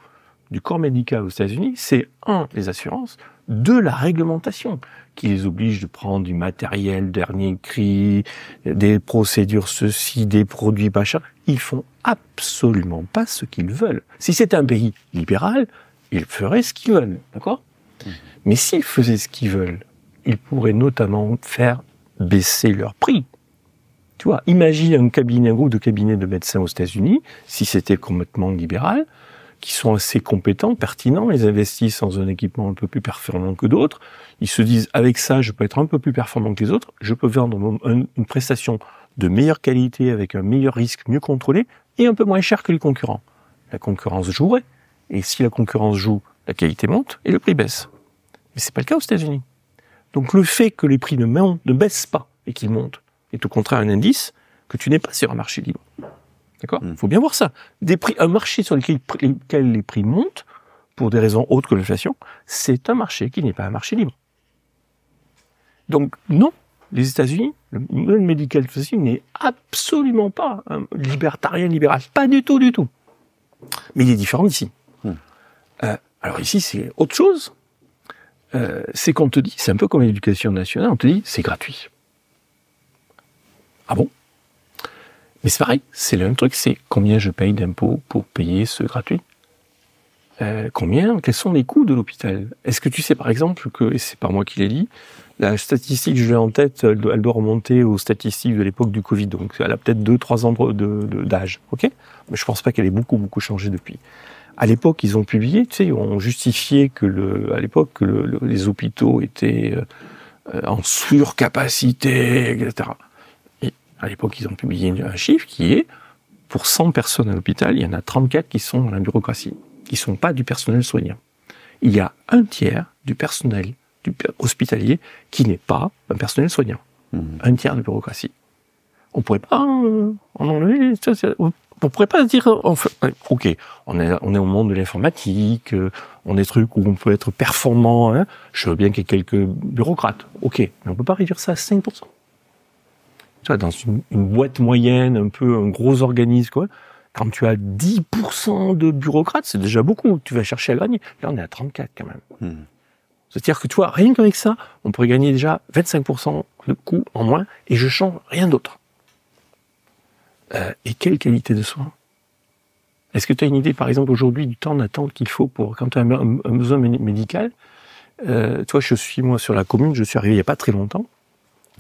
du corps médical aux États-Unis, c'est un, les assurances, deux, la réglementation qui les oblige de prendre du matériel dernier cri, des procédures ceci, des produits machin. Ils font absolument pas ce qu'ils veulent. Si c'est un pays libéral, ils feraient ce qu'ils veulent, d'accord mhm. Mais s'ils faisaient ce qu'ils veulent, ils pourraient notamment faire baisser leur prix. Tu vois, imagine un cabinet, un groupe de cabinets de médecins aux États-Unis, si c'était complètement libéral, qui sont assez compétents, pertinents, ils investissent dans un équipement un peu plus performant que d'autres, ils se disent, avec ça, je peux être un peu plus performant que les autres, je peux vendre une prestation de meilleure qualité, avec un meilleur risque, mieux contrôlé, et un peu moins cher que les concurrents. La concurrence jouerait. Et si la concurrence joue, la qualité monte et le prix baisse. Mais c'est pas le cas aux États-Unis. Donc le fait que les prix ne, baissent pas et qu'ils montent est au contraire un indice que tu n'es pas sur un marché libre. D'accord Il hmm. faut bien voir ça. Des prix, un marché sur lequel, les prix montent, pour des raisons autres que l'inflation, c'est un marché qui n'est pas un marché libre. Donc non, les États-Unis, le modèle médical de n'est absolument pas un libertarien libéral, pas du tout, du tout. Mais il est différent d'ici. Euh, alors ici, c'est autre chose. Euh, c'est qu'on te dit, c'est un peu comme l'éducation nationale, on te dit, c'est gratuit. Ah bon Mais c'est pareil, c'est le même truc, c'est combien je paye d'impôts pour payer ce gratuit euh, Combien Quels sont les coûts de l'hôpital Est-ce que tu sais par exemple que, et c'est pas moi qui l'ai dit, la statistique, je l'ai en tête, elle doit, remonter aux statistiques de l'époque du Covid, donc elle a peut-être 2-3 ans d'âge, ok Mais je pense pas qu'elle ait beaucoup, beaucoup changé depuis à l'époque, ils ont publié, tu sais, ont justifié que à l'époque, les hôpitaux étaient euh, euh, en surcapacité, etc. Et à l'époque, ils ont publié un chiffre qui est, pour 100 personnes à l'hôpital, il y en a 34 qui sont dans la bureaucratie, qui sont pas du personnel soignant. Il y a un tiers du personnel hospitalier qui n'est pas un personnel soignant. Mmh. Un tiers de bureaucratie. On pourrait pas euh, en enlever, on pourrait pas se dire, euh, ok, on est, on est au monde de l'informatique, euh, on est truc où on peut être performant. Hein. Je veux bien qu'il y ait quelques bureaucrates, ok, mais on peut pas réduire ça à 5%. Tu dans une, une boîte moyenne, un peu un gros organisme, quoi, quand tu as 10% de bureaucrates, c'est déjà beaucoup. Tu vas chercher à gagner. Là, on est à 34 quand même. Hmm. C'est-à-dire que tu vois, rien qu'avec ça, on pourrait gagner déjà 25% de coûts en moins et je change rien d'autre. Euh, et quelle qualité de soins Est-ce que tu as une idée, par exemple, aujourd'hui du temps d'attente qu'il faut pour quand tu as un, besoin médical euh, Toi, je suis moi sur la commune, je suis arrivé il n'y a pas très longtemps.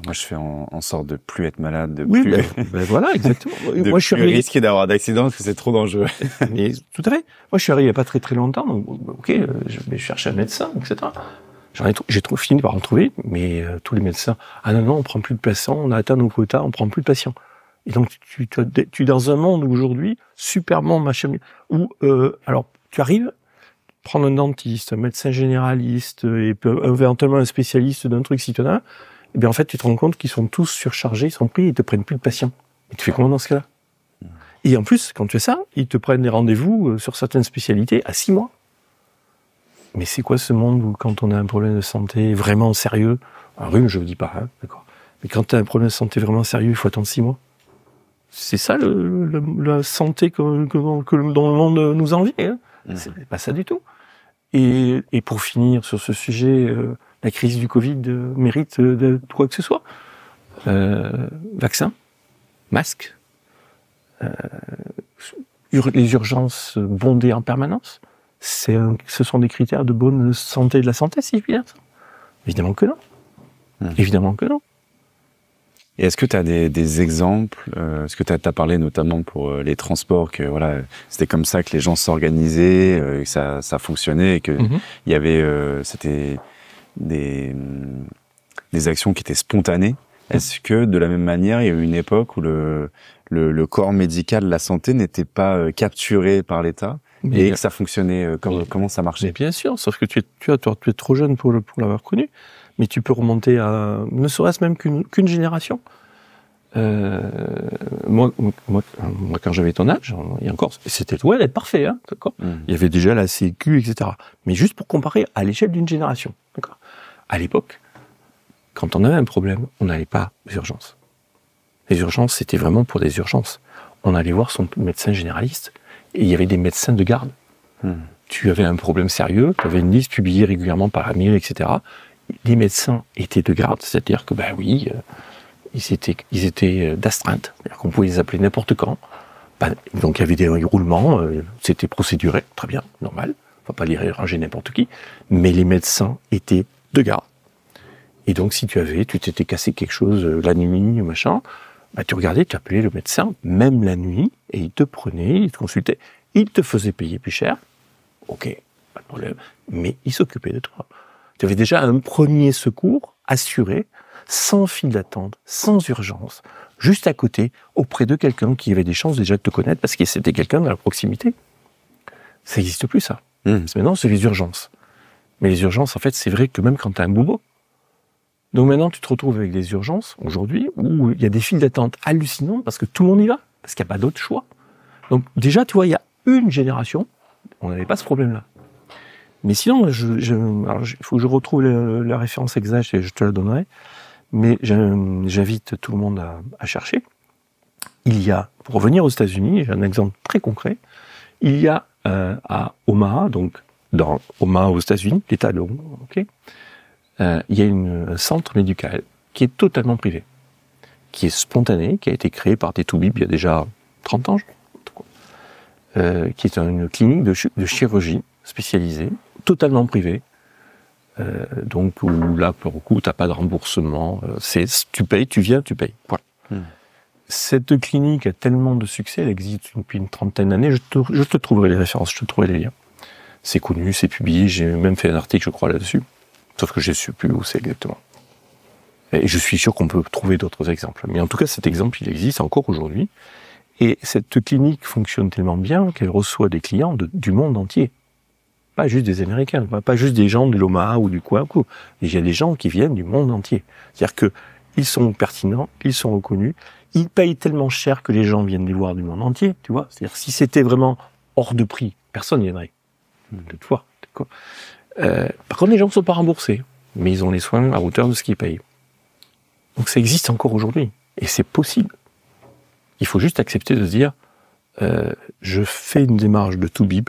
Moi, je fais en, sorte de plus être malade, de plus. Ben, *laughs* ben voilà, exactement. *laughs* moi, je suis arrivé... risqué d'avoir d'accident parce que c'est trop dangereux. Mais *laughs* tout à fait. Moi, je suis arrivé il n'y a pas très très longtemps. Donc, ok, euh, je vais chercher un médecin, etc. J'en ai, j'ai fini par en trouver, mais euh, tous les médecins. Ah non non, on prend plus de patients, on a atteint nos quotas, on prend plus de patients. Et donc, tu, tu, tu es dans un monde aujourd'hui, superment machin, où, euh, alors, tu arrives, prendre un dentiste, un médecin généraliste, euh, et éventuellement un spécialiste d'un truc, si tu en as, et eh bien, en fait, tu te rends compte qu'ils sont tous surchargés, ils sont pris, ils te prennent plus de patients. Et tu fais comment dans ce cas-là? Hmm. Et en plus, quand tu fais ça, ils te prennent des rendez-vous euh, sur certaines spécialités à six mois. Mais c'est quoi ce monde où quand on a un problème de santé vraiment sérieux, un rhume, je ne dis pas, hein, d'accord, mais quand tu as un problème de santé vraiment sérieux, il faut attendre six mois. C'est ça la santé que, que, dont le monde nous envie. Hein. Mmh. C'est pas ça du tout. Et, pour finir sur ce sujet, euh, la crise du Covid mérite euh, de quoi que ce soit. Euh, vaccin, masque, les urgences bondées en permanence. ce sont des critères de bonne santé de la santé, si je puis dire. Évidemment que non. Mmh. Évidemment que non est-ce que tu as des, exemples euh, Est-ce que tu as, parlé notamment pour euh, les transports que voilà, c'était comme ça que les gens s'organisaient, euh, que ça, fonctionnait et que il mhm. y avait c'était des actions qui étaient spontanées. Mhm. Est-ce que de la même manière, il y a eu une époque où le corps médical, la santé n'était pas capturé par l'État et que ça fonctionnait Comment ça marchait Bien sûr, sauf que tu es, tu trop jeune pour, pour l'avoir connu mais tu peux remonter à ne serait-ce même qu'une génération. Euh, moi, moi, quand j'avais ton âge, et encore, c'était ouais d'être parfait, hein, d'accord. Mmh. Il y avait déjà la Sécu, etc. Mais juste pour comparer à l'échelle d'une génération, d'accord. À l'époque, quand on avait un problème, on n'allait pas aux urgences. Les urgences, c'était vraiment pour des urgences. On allait voir son médecin généraliste et il y avait des médecins de garde. Mmh. Tu avais un problème sérieux, tu avais une liste publiée régulièrement par la mairie, etc les médecins étaient de garde, c'est-à-dire que, ben oui, euh, ils étaient, ils étaient euh, d'astreinte, c'est-à-dire qu'on pouvait les appeler n'importe quand. Ben, donc il y avait des roulements, euh, c'était procéduré, très bien, normal, on va pas les ranger n'importe qui, mais les médecins étaient de garde. Et donc si tu avais, tu t'étais cassé quelque chose la nuit, machin, ben, tu regardais, tu appelais le médecin, même la nuit, et il te prenait, il te consultait, il te faisait payer plus cher, ok, pas de problème, mais il s'occupait de toi. Tu avais déjà un premier secours assuré, sans fil d'attente, sans urgence, juste à côté, auprès de quelqu'un qui avait des chances déjà de te connaître parce que c'était quelqu'un dans la proximité. Ça n'existe plus, ça. Hmm. Maintenant, c'est les urgences. Mais les urgences, en fait, c'est vrai que même quand tu as un bobo, donc maintenant, tu te retrouves avec des urgences aujourd'hui où il y a des files d'attente hallucinantes parce que tout le monde y va, parce qu'il n'y a pas d'autre choix. Donc déjà, tu vois, il y a une génération, on n'avait pas ce problème-là. Mais sinon, il je, faut que je retrouve la référence exacte et je te la donnerai. Mais j'invite tout le monde à, chercher. Il y a, pour revenir aux États-Unis, j'ai un exemple très concret. Il y a euh, à Omaha, donc dans Omaha aux États-Unis, l'État de ok, euh, il y a une, un centre médical qui est totalement privé, qui est spontané, qui a été créé par des toubibs il y a déjà 30 ans, euh, qui est une clinique de chirurgie spécialisée totalement privé, euh, donc où là, pour le coup, n'as pas de remboursement. Euh, c'est tu payes, tu viens, tu payes. Hmm. Cette clinique a tellement de succès, elle existe depuis une trentaine d'années. Je te, trouverai les références, je te trouverai les liens. C'est connu, c'est publié. J'ai même fait un article, je crois, là-dessus. Sauf que je ne sais plus où c'est exactement. Et je suis sûr qu'on peut trouver d'autres exemples. Mais en tout cas, cet exemple, il existe encore aujourd'hui. Et cette clinique fonctionne tellement bien qu'elle reçoit des clients du monde entier. Pas juste des Américains, pas juste des gens de l'OMA ou du Kouakou. Il y a des gens qui viennent du monde entier. C'est-à-dire que ils sont pertinents, ils sont reconnus, ils payent tellement cher que les gens viennent les voir du monde entier, tu vois. C'est-à-dire si c'était vraiment hors de prix, personne viendrait. De toi, euh, par contre, les gens ne sont pas remboursés, mais ils ont les soins à hauteur de ce qu'ils payent. Donc ça existe encore aujourd'hui, et c'est possible. Il faut juste accepter de se dire, euh, je fais une démarche de tout bib,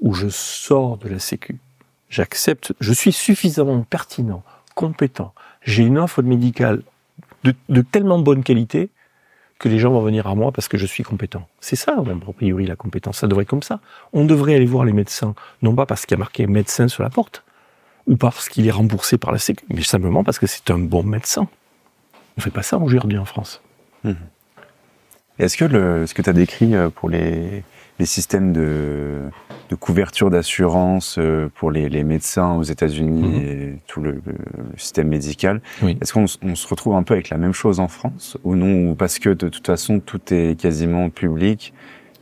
où je sors de la Sécu, j'accepte, je suis suffisamment pertinent, compétent, j'ai une offre médicale de, de, tellement bonne qualité que les gens vont venir à moi parce que je suis compétent. C'est ça, même, a priori, la compétence. Ça devrait être comme ça. On devrait aller voir les médecins, non pas parce qu'il y a marqué médecin sur la porte, ou parce qu'il est remboursé par la Sécu, mais simplement parce que c'est un bon médecin. On ne fait pas ça aujourd'hui en France. Mmh. Est-ce que ce que tu as décrit euh, pour les, les systèmes de, de couverture d'assurance euh, pour les, médecins aux États-Unis mhm. et tout le, système médical. Est-ce qu'on se retrouve un peu avec la même chose en France ou non Parce que de toute façon, tout est quasiment public.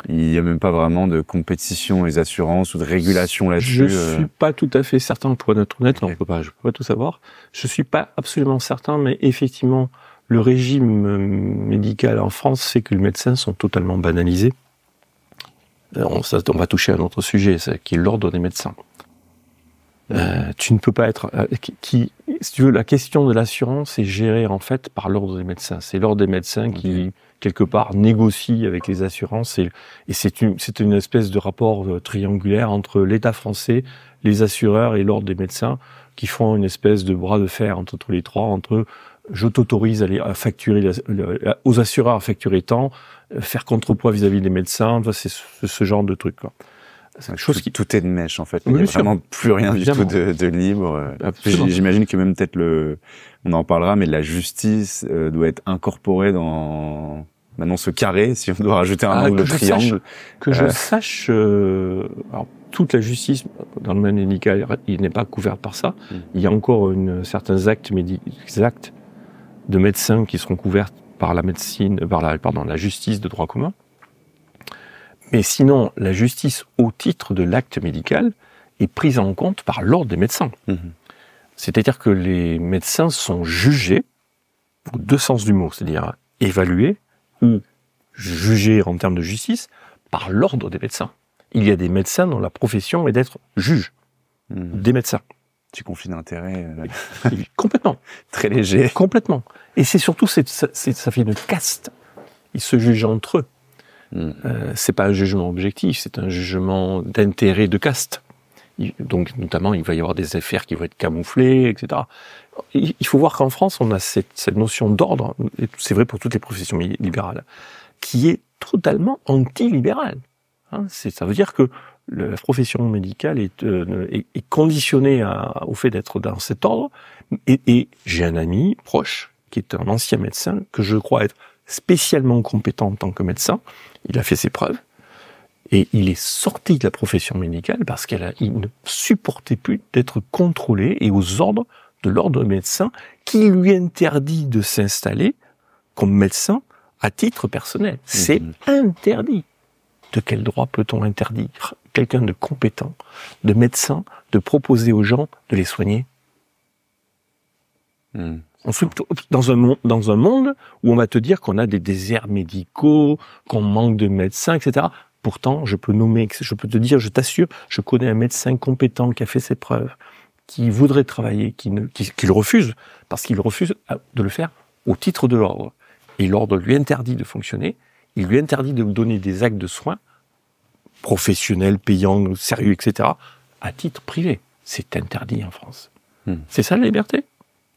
Il n'y a même pas vraiment de compétition les assurances ou de régulation là-dessus. Je euh suis pas tout à fait certain, pour être honnête, je on peut pas, je peux pas tout savoir. Je suis pas absolument certain, mais effectivement, le régime euh, médical en France fait que les médecins sont totalement banalisés. Euh, on, va toucher à un autre sujet, qui est l'ordre des médecins. Euh, tu ne peux pas être euh, si tu veux la question de l'assurance est gérée en fait par l'ordre des médecins c'est l'ordre des médecins qui quelque part négocie avec les assurances et, c'est une espèce de rapport triangulaire entre l'État français les assureurs et l'ordre des médecins qui font une espèce de bras de fer entre tous les trois entre je t'autorise à, à, facturer aux assureurs à facturer tant, faire contrepoids vis-à-vis des médecins, c'est ce, genre de truc. Quoi. C'est quelque chose tout, qui... tout est de mèche en fait. Il n'y a vraiment plus rien du tout de, de libre. J'imagine que même peut-être le, on en parlera, mais la justice euh, doit être incorporée dans maintenant ce carré. Si on doit rajouter un ah, angle de triangle, que je euh. sache, euh, alors, toute la justice dans le domaine médical, il n'est pas couvert par ça. Mm. Il y a encore une, certains actes, médicaux, actes de médecins qui seront couverts par la médecine, par la, pardon, la justice de droit commun. Mais sinon, la justice au titre de l'acte médical est prise en compte par l'ordre des médecins. Mhm. C'est-à-dire que les médecins sont jugés, au deux sens du mot, c'est-à-dire évalués ou jugés en termes de justice, par l'ordre des médecins. Il y a des médecins dont la profession est d'être juge, mhm. des médecins petit conflit d'intérêts. Euh, complètement. *laughs* Très léger. Complètement. Et c'est surtout, c'est, ça fait une caste. Ils se jugent entre eux. Hmm. Euh, c'est pas un jugement objectif, c'est un jugement d'intérêt de caste. Donc, notamment, il va y avoir des affaires qui vont être camouflées, etc. Il faut voir qu'en France, on a cette, cette notion d'ordre, et c'est vrai pour toutes les professions libérales, qui est totalement anti-libérale. Hein, ça veut dire que la profession médicale euh, est, est, conditionnée à, au fait d'être dans cet ordre. Et, et j'ai un ami proche qui est un ancien médecin que je crois être spécialement compétent en tant que médecin. Il a fait ses preuves et il est sorti de la profession médicale parce qu'elle ne supportait plus d'être contrôlé et aux ordres de l'ordre médecin qui lui interdit de s'installer comme médecin à titre personnel. C'est mmh. interdit. De quel droit peut-on interdire quelqu'un de compétent, de médecin, de proposer aux gens de les soigner. Hmm, on se dans un, dans un monde où on va te dire qu'on a des déserts médicaux, qu'on manque de médecins, etc. Pourtant, je peux nommer, je peux te dire, je t'assure, je connais un médecin compétent qui a fait ses preuves, qui voudrait travailler, qui, ne, qui, qui le refuse, parce qu'il refuse de le faire au titre de l'ordre. Et l'ordre lui interdit de fonctionner, il lui interdit de donner des actes de soins, professionnels, payants, sérieux, etc., à titre privé. C'est interdit en France. Hmm. C'est ça la liberté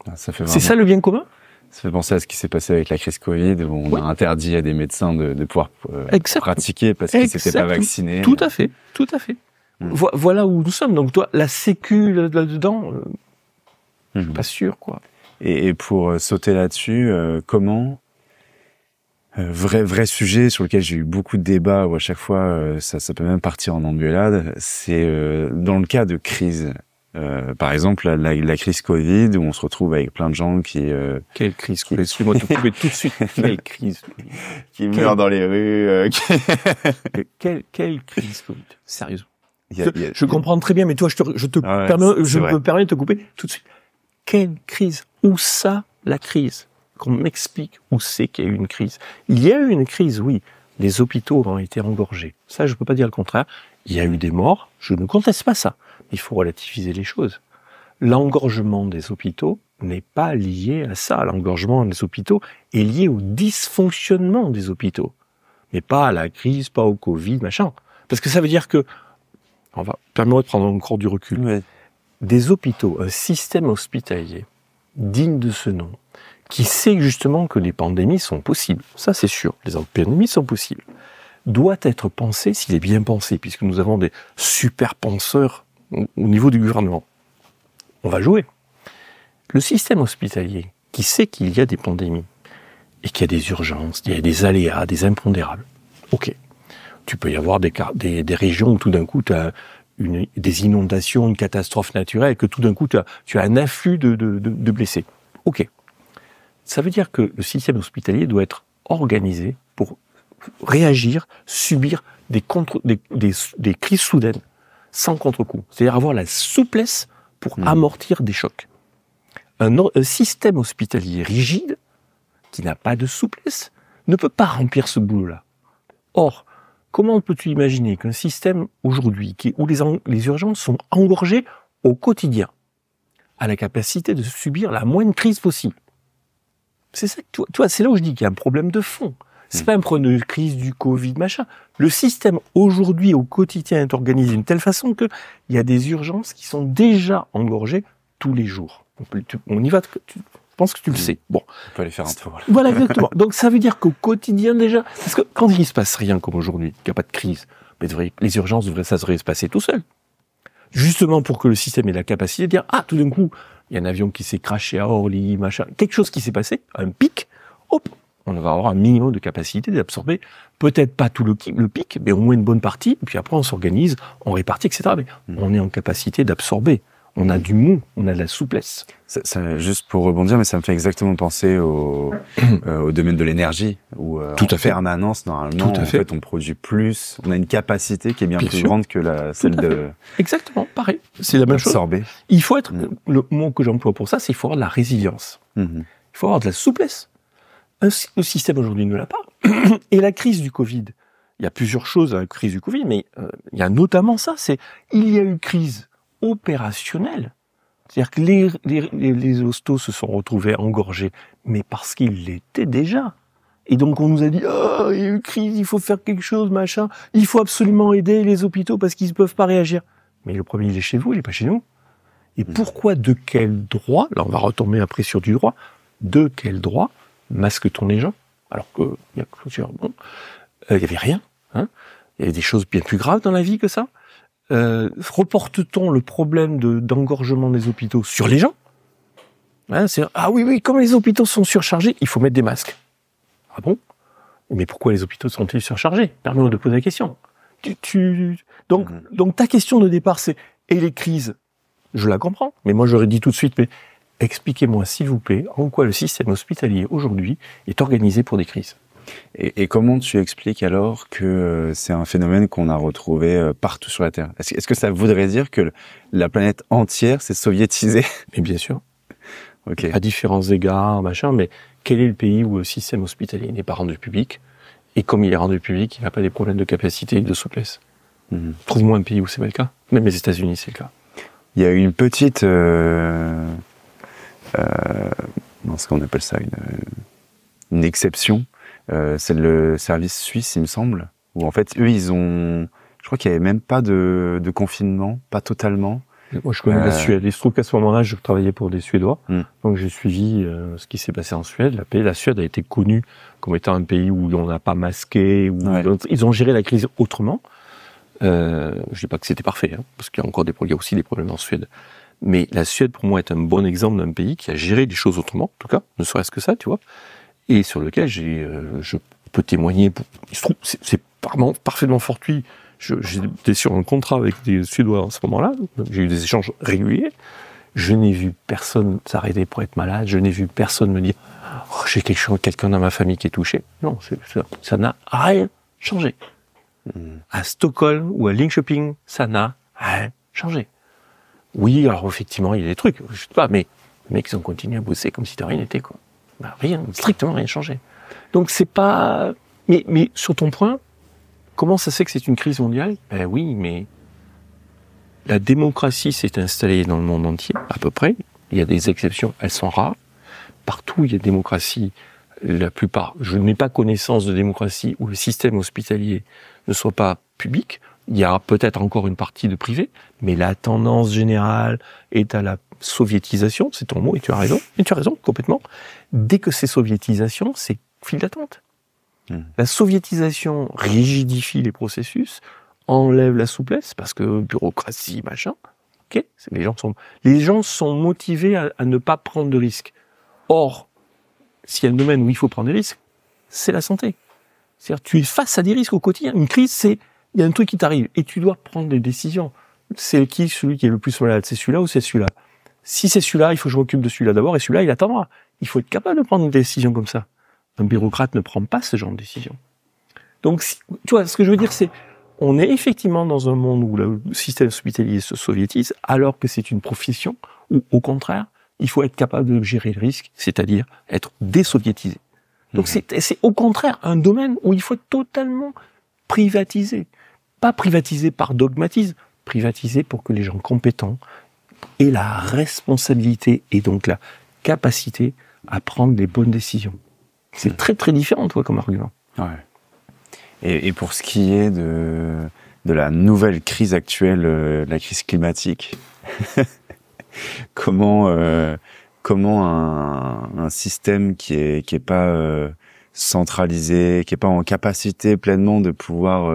ah, C'est ça le bien commun ça fait penser à ce qui s'est passé avec la crise Covid, où on a interdit à des médecins de, pouvoir euh, pratiquer parce qu'ils s'étaient pas vaccinés. Tout à fait, tout à fait. Hmm. voilà où nous sommes. Donc toi, la sécu là-dedans, euh, suis hmm. pas sûr quoi. Et, pour euh, sauter là-dessus, comment euh, vrai vrai sujet sur lequel j'ai eu beaucoup de débats où à chaque fois euh, ça, peut même partir en engueulade, c'est euh, dans le cas de crise. par exemple, la, crise Covid, où on se retrouve avec plein de gens qui... Quelle crise Excuse-moi tout de suite. *laughs* Quelle crise Qui meurt meurent dans les rues. quelle, quelle crise Covid Sérieusement. je comprends très bien, mais toi, je te, ah permets, je me permets de te couper tout de suite. Quelle crise Où ça, la crise qu'on m'explique où c'est qu'il y a eu une crise. Il y a eu une crise, oui. Les hôpitaux ont été engorgés. Ça, je ne peux pas dire le contraire. Il y a eu des morts, je ne conteste pas ça. Il faut relativiser les choses. L'engorgement des hôpitaux n'est pas lié à ça. L'engorgement des hôpitaux est lié au dysfonctionnement des hôpitaux. Mais pas à la crise, pas au Covid, machin. Parce que ça veut dire que, on va, permettez-moi de prendre encore du recul. Des hôpitaux, un système hospitalier digne de ce nom, qui sait justement que les pandémies sont possibles. Ça, c'est sûr. Les pandémies sont possibles. Doit être pensé s'il est bien pensé, puisque nous avons des super penseurs au niveau du gouvernement. On va jouer. Le système hospitalier, qui sait qu'il y a des pandémies, et qu'il y a des urgences, il y a des aléas, des impondérables. Ok. Tu peux y avoir des, régions où tout d'un coup, tu as des inondations, une catastrophe naturelle, et que tout d'un coup, tu as, un afflux de, de blessés. Ok. Ça veut dire que le système hospitalier doit être organisé pour réagir, subir des, crises soudaines, sans contre-coup. C'est-à-dire avoir la souplesse pour hmm. amortir des chocs. Un, système hospitalier rigide, qui n'a pas de souplesse, ne peut pas remplir ce boulot-là. Or, comment peux-tu imaginer qu'un système aujourd'hui, où les, les urgences sont engorgées au quotidien, a la capacité de subir la moindre crise possible c'est ça que toi, c'est là où je dis qu'il y a un problème de fond. C'est hmm. pas un problème de crise du Covid, machin. Le système aujourd'hui au quotidien est organisé d'une telle façon que il y a des urgences qui sont déjà engorgées tous les jours. On, y va. Tu, je pense que tu le hmm. sais. Bon. On peut aller faire un tour. Voilà, exactement. Donc ça veut dire qu'au quotidien déjà, parce que quand il ne se passe rien comme aujourd'hui, qu'il n'y a pas de crise, les urgences devraient, ça devrait se passer tout seul. Justement pour que le système ait la capacité de dire ah tout d'un coup il y a un avion qui s'est craché à Orly, machin, quelque chose qui s'est passé, un pic, hop, on va avoir un minimum de capacité d'absorber, peut-être pas tout le, pic, mais au moins une bonne partie, et puis après on s'organise, on répartit, etc. Mais on est en capacité d'absorber on a du mou, on a de la souplesse. juste pour rebondir, mais ça me fait exactement penser au, *clears throat* euh, domaine de l'énergie, où euh, Tout à fait. permanence, normalement, en fait. on produit plus, on a une capacité qui est bien, plus grande que la, celle de... Exactement, pareil, c'est la même chose. Il faut être, mm. le mot que j'emploie pour ça, c'est qu'il faut avoir de la résilience. Mm-hmm. Il faut avoir de la souplesse. le système aujourd'hui ne l'a pas. *clears throat* Et la crise du Covid, il y a plusieurs choses à la crise du Covid, mais euh, il y a notamment ça, c'est il y a eu crise opérationnel. C'est-à-dire que les, les, hostos se sont retrouvés engorgés, mais parce qu'ils l'étaient déjà. Et donc on nous a dit, oh, il y a une crise, il faut faire quelque chose, machin, il faut absolument aider les hôpitaux parce qu'ils ne peuvent pas réagir. Mais le premier, il est chez vous, il n'est pas chez nous. Et mmh. pourquoi, de quel droit, là on va retomber après sur du droit, de quel droit masque-t-on les gens Alors qu'il y a bon, euh, il y avait rien. Hein. il y avait des choses bien plus graves dans la vie que ça. Euh, reporte-t-on le problème d'engorgement des hôpitaux sur les gens hein, Ah oui, oui, comme les hôpitaux sont surchargés, il faut mettre des masques. Ah bon Mais pourquoi les hôpitaux sont-ils surchargés Permets-moi de poser la question. Donc, mhm. donc ta question de départ, c'est et les crises Je la comprends, mais moi j'aurais dit tout de suite, mais expliquez-moi s'il vous plaît en quoi le système hospitalier aujourd'hui est organisé pour des crises. Et, comment tu expliques alors que euh, c'est un phénomène qu'on a retrouvé euh, partout sur la Terre Est-ce que ça voudrait dire que la planète entière s'est soviétisée *laughs* Mais bien sûr. À différents égards, machin, mais quel est le pays où le système hospitalier n'est pas rendu public Et comme il est rendu public, il n'a pas des problèmes de capacité et de souplesse. Mhm. Trouve-moi un pays où c'est pas le cas. Même les États-Unis, c'est le cas. Il y a une petite. Euh, euh, ce qu'on appelle ça une exception euh, c'est le service suisse, il me semble, où en fait, eux, ils ont. Je crois qu'il n'y avait même pas de, confinement, pas totalement. Moi, je connais la euh, Suède. Il se trouve qu'à ce moment-là, je travaillais pour des Suédois. Hmm. Donc, j'ai suivi euh, ce qui s'est passé en Suède. La, Suède a été connue comme étant un pays où on n'a pas masqué, ils ont géré la crise autrement. Je je dis pas que c'était parfait, hein, parce qu'il y a encore des, problèmes aussi des problèmes en Suède. Mais la Suède, pour moi, est un bon exemple d'un pays qui a géré les choses autrement, en tout cas, ne serait-ce que ça, tu vois et sur lequel j'ai, euh, je peux témoigner. il se trouve, c'est, parfaitement fortuit. j'étais sur un contrat avec des Suédois en ce moment-là, j'ai eu des échanges réguliers. Je n'ai vu personne s'arrêter pour être malade, je n'ai vu personne me dire oh, j'ai quelqu'un, quelqu'un dans ma famille qui est touché. Non, ça, ça n'a rien changé. Hmm. À Stockholm ou à Linköping, ça n'a rien changé. Oui, alors effectivement, il y a des trucs, je sais pas, mais les mecs, ils ont continué à bosser comme si de rien n'était, quoi. Bah, rien, strictement rien changé. Donc c'est pas. Mais, mais sur ton point, comment ça se que c'est une crise mondiale Ben oui, mais la démocratie s'est installée dans le monde entier, à peu près. Il y a des exceptions, elles sont rares. Partout, il y a démocratie. La plupart, je n'ai pas connaissance de démocratie où le système hospitalier ne soit pas public. Il y a peut-être encore une partie de privé, mais la tendance générale est à la soviétisation, c'est ton mot, et tu as raison, et tu as raison complètement. Dès que c'est soviétisation, c'est fil d'attente. Hmm. La soviétisation rigidifie les processus, enlève la souplesse, parce que bureaucratie, machin. Ok, les gens sont, les gens sont motivés à, ne pas prendre de risques. Or, s'il y a un domaine où il faut prendre des risques, c'est la santé. C'est-à-dire, tu es face à des risques au quotidien. Une crise, c'est il y a un truc qui t'arrive et tu dois prendre des décisions. C'est qui celui qui est le plus malade C'est celui-là ou c'est celui-là Si c'est celui-là, il faut que je m'occupe de celui-là d'abord et celui-là, il attendra. Il faut être capable de prendre des décisions comme ça. Un bureaucrate ne prend pas ce genre de décision. Donc, tu vois, ce que je veux dire, c'est on est effectivement dans un monde où le système hospitalier se soviétise, alors que c'est une profession où, au contraire, il faut être capable de gérer le risque, c'est-à-dire être désoviétisé. Donc mmh. c'est au contraire un domaine où il faut être totalement privatiser. Pas privatiser par dogmatisme, privatiser pour que les gens compétents aient la responsabilité et donc la capacité à prendre les bonnes décisions. C'est très très différent, toi, comme argument. Ouais. Et, pour ce qui est de, de la nouvelle crise actuelle, euh, la crise climatique, *laughs* comment, euh, comment un, un, système qui est, qui est pas euh, centralisé, qui est pas en capacité pleinement de pouvoir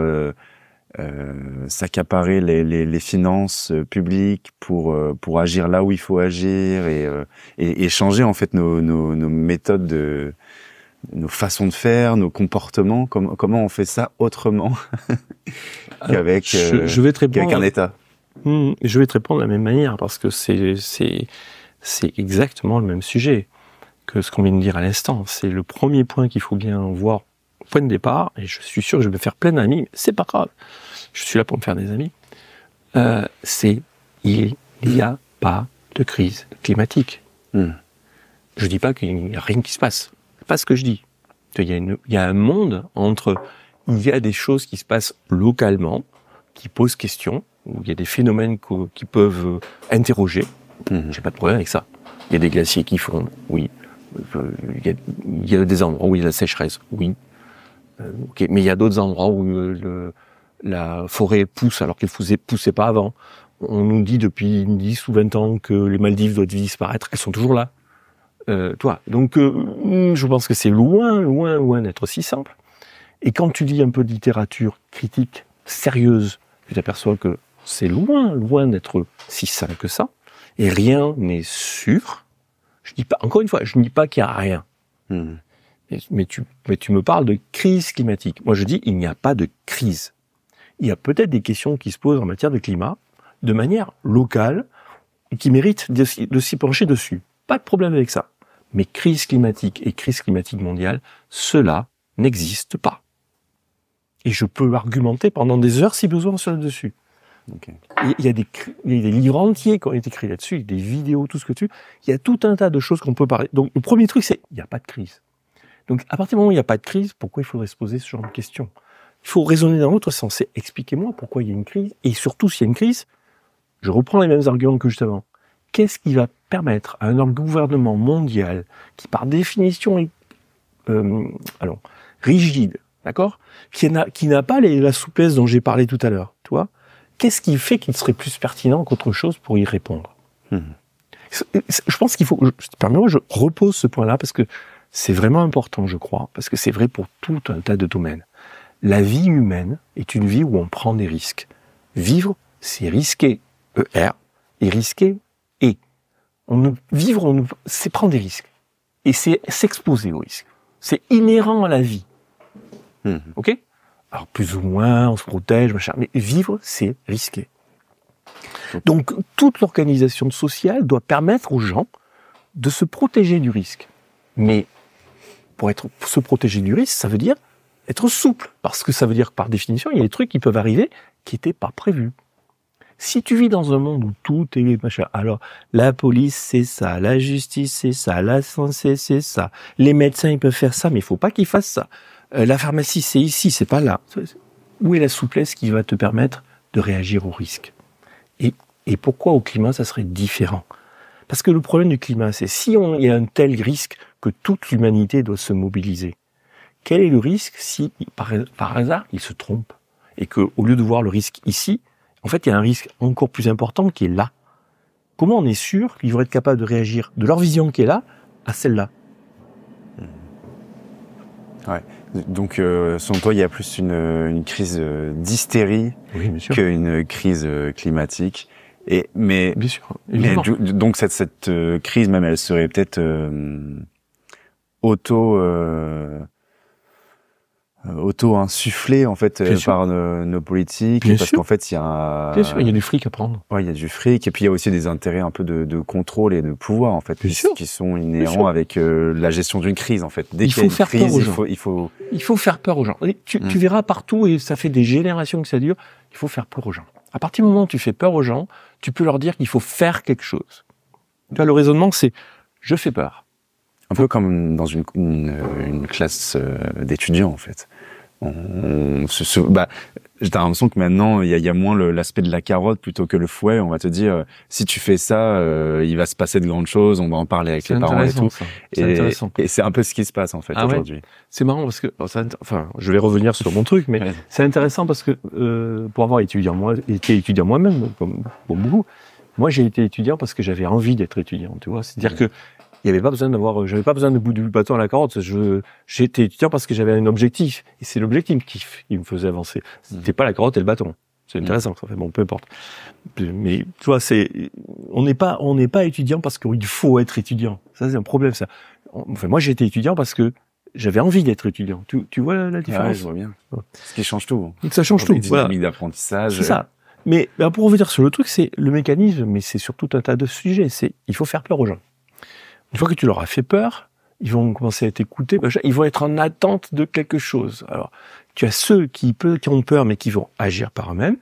euh, s'accaparer les, finances euh, publiques euh, pour agir là où il faut agir et, et, changer en fait nos, méthodes de nos façons de faire, nos comportements, comment on fait ça autrement *laughs* qu'avec je, vais un État. Hmm, je vais te répondre de la même manière parce que c'est c'est exactement le même sujet que ce qu'on vient de dire à l'instant. C'est le premier point qu'il faut bien voir point de départ, et je suis sûr que je vais faire plein d'amis, c'est pas grave je suis là pour me faire des amis, euh, c'est il n'y a pas de crise climatique. Hmm. Je ne dis pas qu'il n'y a rien qui se passe. C'est pas ce que je dis. Il y, a il un monde entre il y a des choses qui se passent localement, qui posent question, où il y a des phénomènes qui peuvent interroger. n'ai hmm. J'ai pas de problème avec ça. Il y a des glaciers qui fondent, oui. Euh, il y, a, des endroits où il y a la sécheresse, oui. Euh, Mais il y a d'autres endroits où euh, le, la forêt pousse alors qu'elle ne poussait pas avant. On nous dit depuis 10 ou 20 ans que les Maldives doivent disparaître. Elles sont toujours là. Euh, toi. Donc, euh, mm, je pense que c'est loin, loin, loin d'être si simple. Et quand tu lis un peu de littérature critique sérieuse, tu t'aperçois que c'est loin, loin d'être si simple que ça. Et rien n'est sûr. Je dis pas, encore une fois, je ne dis pas qu'il n'y a rien. Hmm. Mais, mais, tu, mais tu me parles de crise climatique. Moi, je dis, il n'y a pas de crise il y a peut-être des questions qui se posent en matière de climat de manière locale et qui méritent de s'y pencher dessus. Pas de problème avec ça. Mais crise climatique et crise climatique mondiale, cela n'existe pas. Et je peux argumenter pendant des heures si besoin sur le dessus. Il, y a des, livres entiers qui ont été écrits là-dessus, des vidéos, tout ce que tu. Il y a tout un tas de choses qu'on peut parler. Donc le premier truc, c'est il n'y a pas de crise. Donc à partir du moment où il n'y a pas de crise, pourquoi il faudrait se poser ce genre de questions il faut raisonner dans l'autre sens. C'est expliquez-moi pourquoi il y a une crise. Et surtout, s'il y a une crise, je reprends les mêmes arguments que juste avant. Qu'est-ce qui va permettre à un gouvernement mondial qui, par définition, est euh, alors, rigide, d'accord Qui n'a pas la souplesse dont j'ai parlé tout à l'heure, tu vois Qu'est-ce qui fait qu'il serait plus pertinent qu'autre chose pour y répondre hmm. Je pense qu'il faut, permets-moi, je repose ce point-là parce que c'est vraiment important, je crois, parce que c'est vrai pour tout un tas de domaines. La vie humaine est une vie où on prend des risques. Vivre, c'est risquer, E-R. et risquer, et. On vivre, c'est prendre des risques. Et c'est s'exposer aux risques. C'est inhérent à la vie. Mmh. OK Alors, plus ou moins, on se protège, machin. Mais vivre, c'est risquer. Donc, toute l'organisation sociale doit permettre aux gens de se protéger du risque. Mais pour, être, pour se protéger du risque, ça veut dire être souple, parce que ça veut dire que par définition, il y a des trucs qui peuvent arriver qui n'étaient pas prévus. Si tu vis dans un monde où tout est machin, alors la police c'est ça, la justice c'est ça, la santé c'est ça, les médecins ils peuvent faire ça, mais il faut pas qu'ils fassent ça. Euh, la pharmacie c'est ici, c'est pas là. Où est la souplesse qui va te permettre de réagir au risque et, et pourquoi au climat ça serait différent Parce que le problème du climat c'est si on, il y a un tel risque que toute l'humanité doit se mobiliser, quel est le risque si, par, hasard, il se trompe et que, au lieu de voir le risque ici, en fait, il y a un risque encore plus important qui est là. Comment on est sûr qu'ils vont être capables de réagir de leur vision qui est là à celle-là hmm. Ouais. Donc, euh, selon toi, il y a plus une, crise d'hystérie que une crise euh, euh, climatique. Et mais, bien sûr, donc cette, euh, crise même, elle serait peut-être auto euh, auto-insufflé en fait euh, par nos, politiques parce qu'en fait il y a sûr, il y a du fric à prendre. Ouais, il y a du fric et puis il y a aussi des intérêts un peu de, contrôle et de pouvoir en fait qui, sont inhérents avec euh, la gestion d'une crise en fait. Dès qu'il il, Faut, il faut il faut faire peur aux gens. Tu, mm. tu, verras partout et ça fait des générations que ça dure, il faut faire peur aux gens. À partir du moment où tu fais peur aux gens, tu peux leur dire qu'il faut faire quelque chose. Tu le raisonnement c'est je fais peur un peu comme dans une, une, euh, classe euh, d'étudiants en fait. On, bah, l'impression que maintenant il y a, moins l'aspect de la carotte plutôt que le fouet. On va te dire euh, si tu fais ça, il va se passer de grandes choses. On va en parler avec les parents et tout. C'est Et, et c'est un peu ce qui se passe en fait ah aujourd'hui. C'est marrant parce que oh, enfin, je vais revenir sur mon truc, mais c'est intéressant parce que pour avoir étudiant moi, été étudiant moi-même comme pour beaucoup, moi j'ai été étudiant parce que j'avais envie d'être étudiant. Tu vois, c'est-à-dire mmh. que il y avait pas besoin d'avoir, j'avais pas besoin de bout du bâton à la carotte. Je, j'étais étudiant parce que j'avais un objectif. Et c'est l'objectif qui, me faisait avancer. Hmm. C'était pas la carotte et le bâton. C'est hmm. intéressant, fait bon, peu importe. Mais tu vois, c'est, on n'est pas, on n'est pas étudiant parce qu'il faut être étudiant. Ça, c'est un problème, ça. Enfin, moi, j'étais étudiant parce que j'avais envie d'être étudiant. Tu, vois la différence ah je vois bien. Ce qui change tout. Ça change tout. d'apprentissage. C'est ça. Euh, mais ben, pour revenir sur le truc, c'est le mécanisme, mais c'est surtout un tas de sujets. C'est, il faut faire peur aux gens. Une fois que tu leur as fait peur, ils vont commencer à t'écouter, ils vont être en attente de quelque chose. Alors, tu as ceux qui, ont peur, mais qui vont agir par eux-mêmes,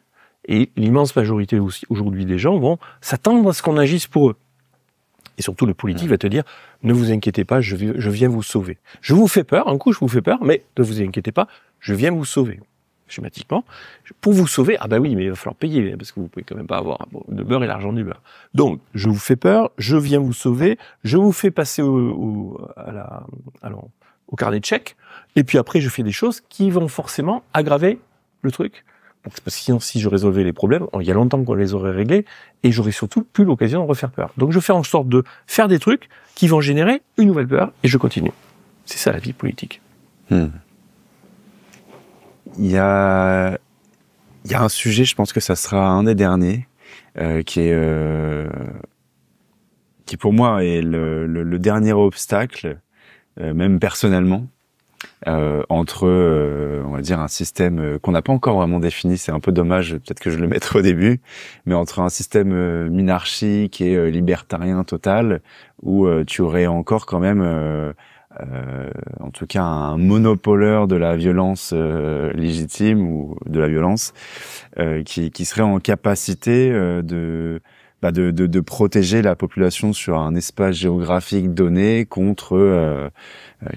et l'immense majorité aussi aujourd'hui des gens vont s'attendre à ce qu'on agisse pour eux. Et surtout, le politique va te dire, ne vous inquiétez pas, je, je viens vous sauver. Je vous fais peur, un coup, je vous fais peur, mais ne vous inquiétez pas, je viens vous sauver schématiquement, pour vous sauver, ah ben oui, mais il va falloir payer, parce que vous pouvez quand même pas avoir de beurre et l'argent du beurre. Donc, je vous fais peur, je viens vous sauver, je vous fais passer au, à la, alors, au carnet de chèques, et puis après, je fais des choses qui vont forcément aggraver le truc. Parce que sinon, si je résolvais les problèmes, il y a longtemps qu'on les aurait réglés, et j'aurais surtout plus l'occasion de refaire peur. Donc, je fais en sorte de faire des trucs qui vont générer une nouvelle peur, et je continue. C'est ça la vie politique. Hmm. Il y a, il y a un sujet, je pense que ça sera un des derniers, euh, qui est euh, qui pour moi est le, le, dernier obstacle, euh, même personnellement, euh, entre euh, on va dire un système qu'on n'a pas encore vraiment défini. C'est un peu dommage, peut-être que je le mettrai au début, mais entre un système minarchique et libertarien total où tu aurais encore quand même euh, en tout cas un monopoleur de la violence euh, légitime ou de la violence euh, qui, qui, serait en capacité de, bah de, de, de, protéger la population sur un espace géographique donné contre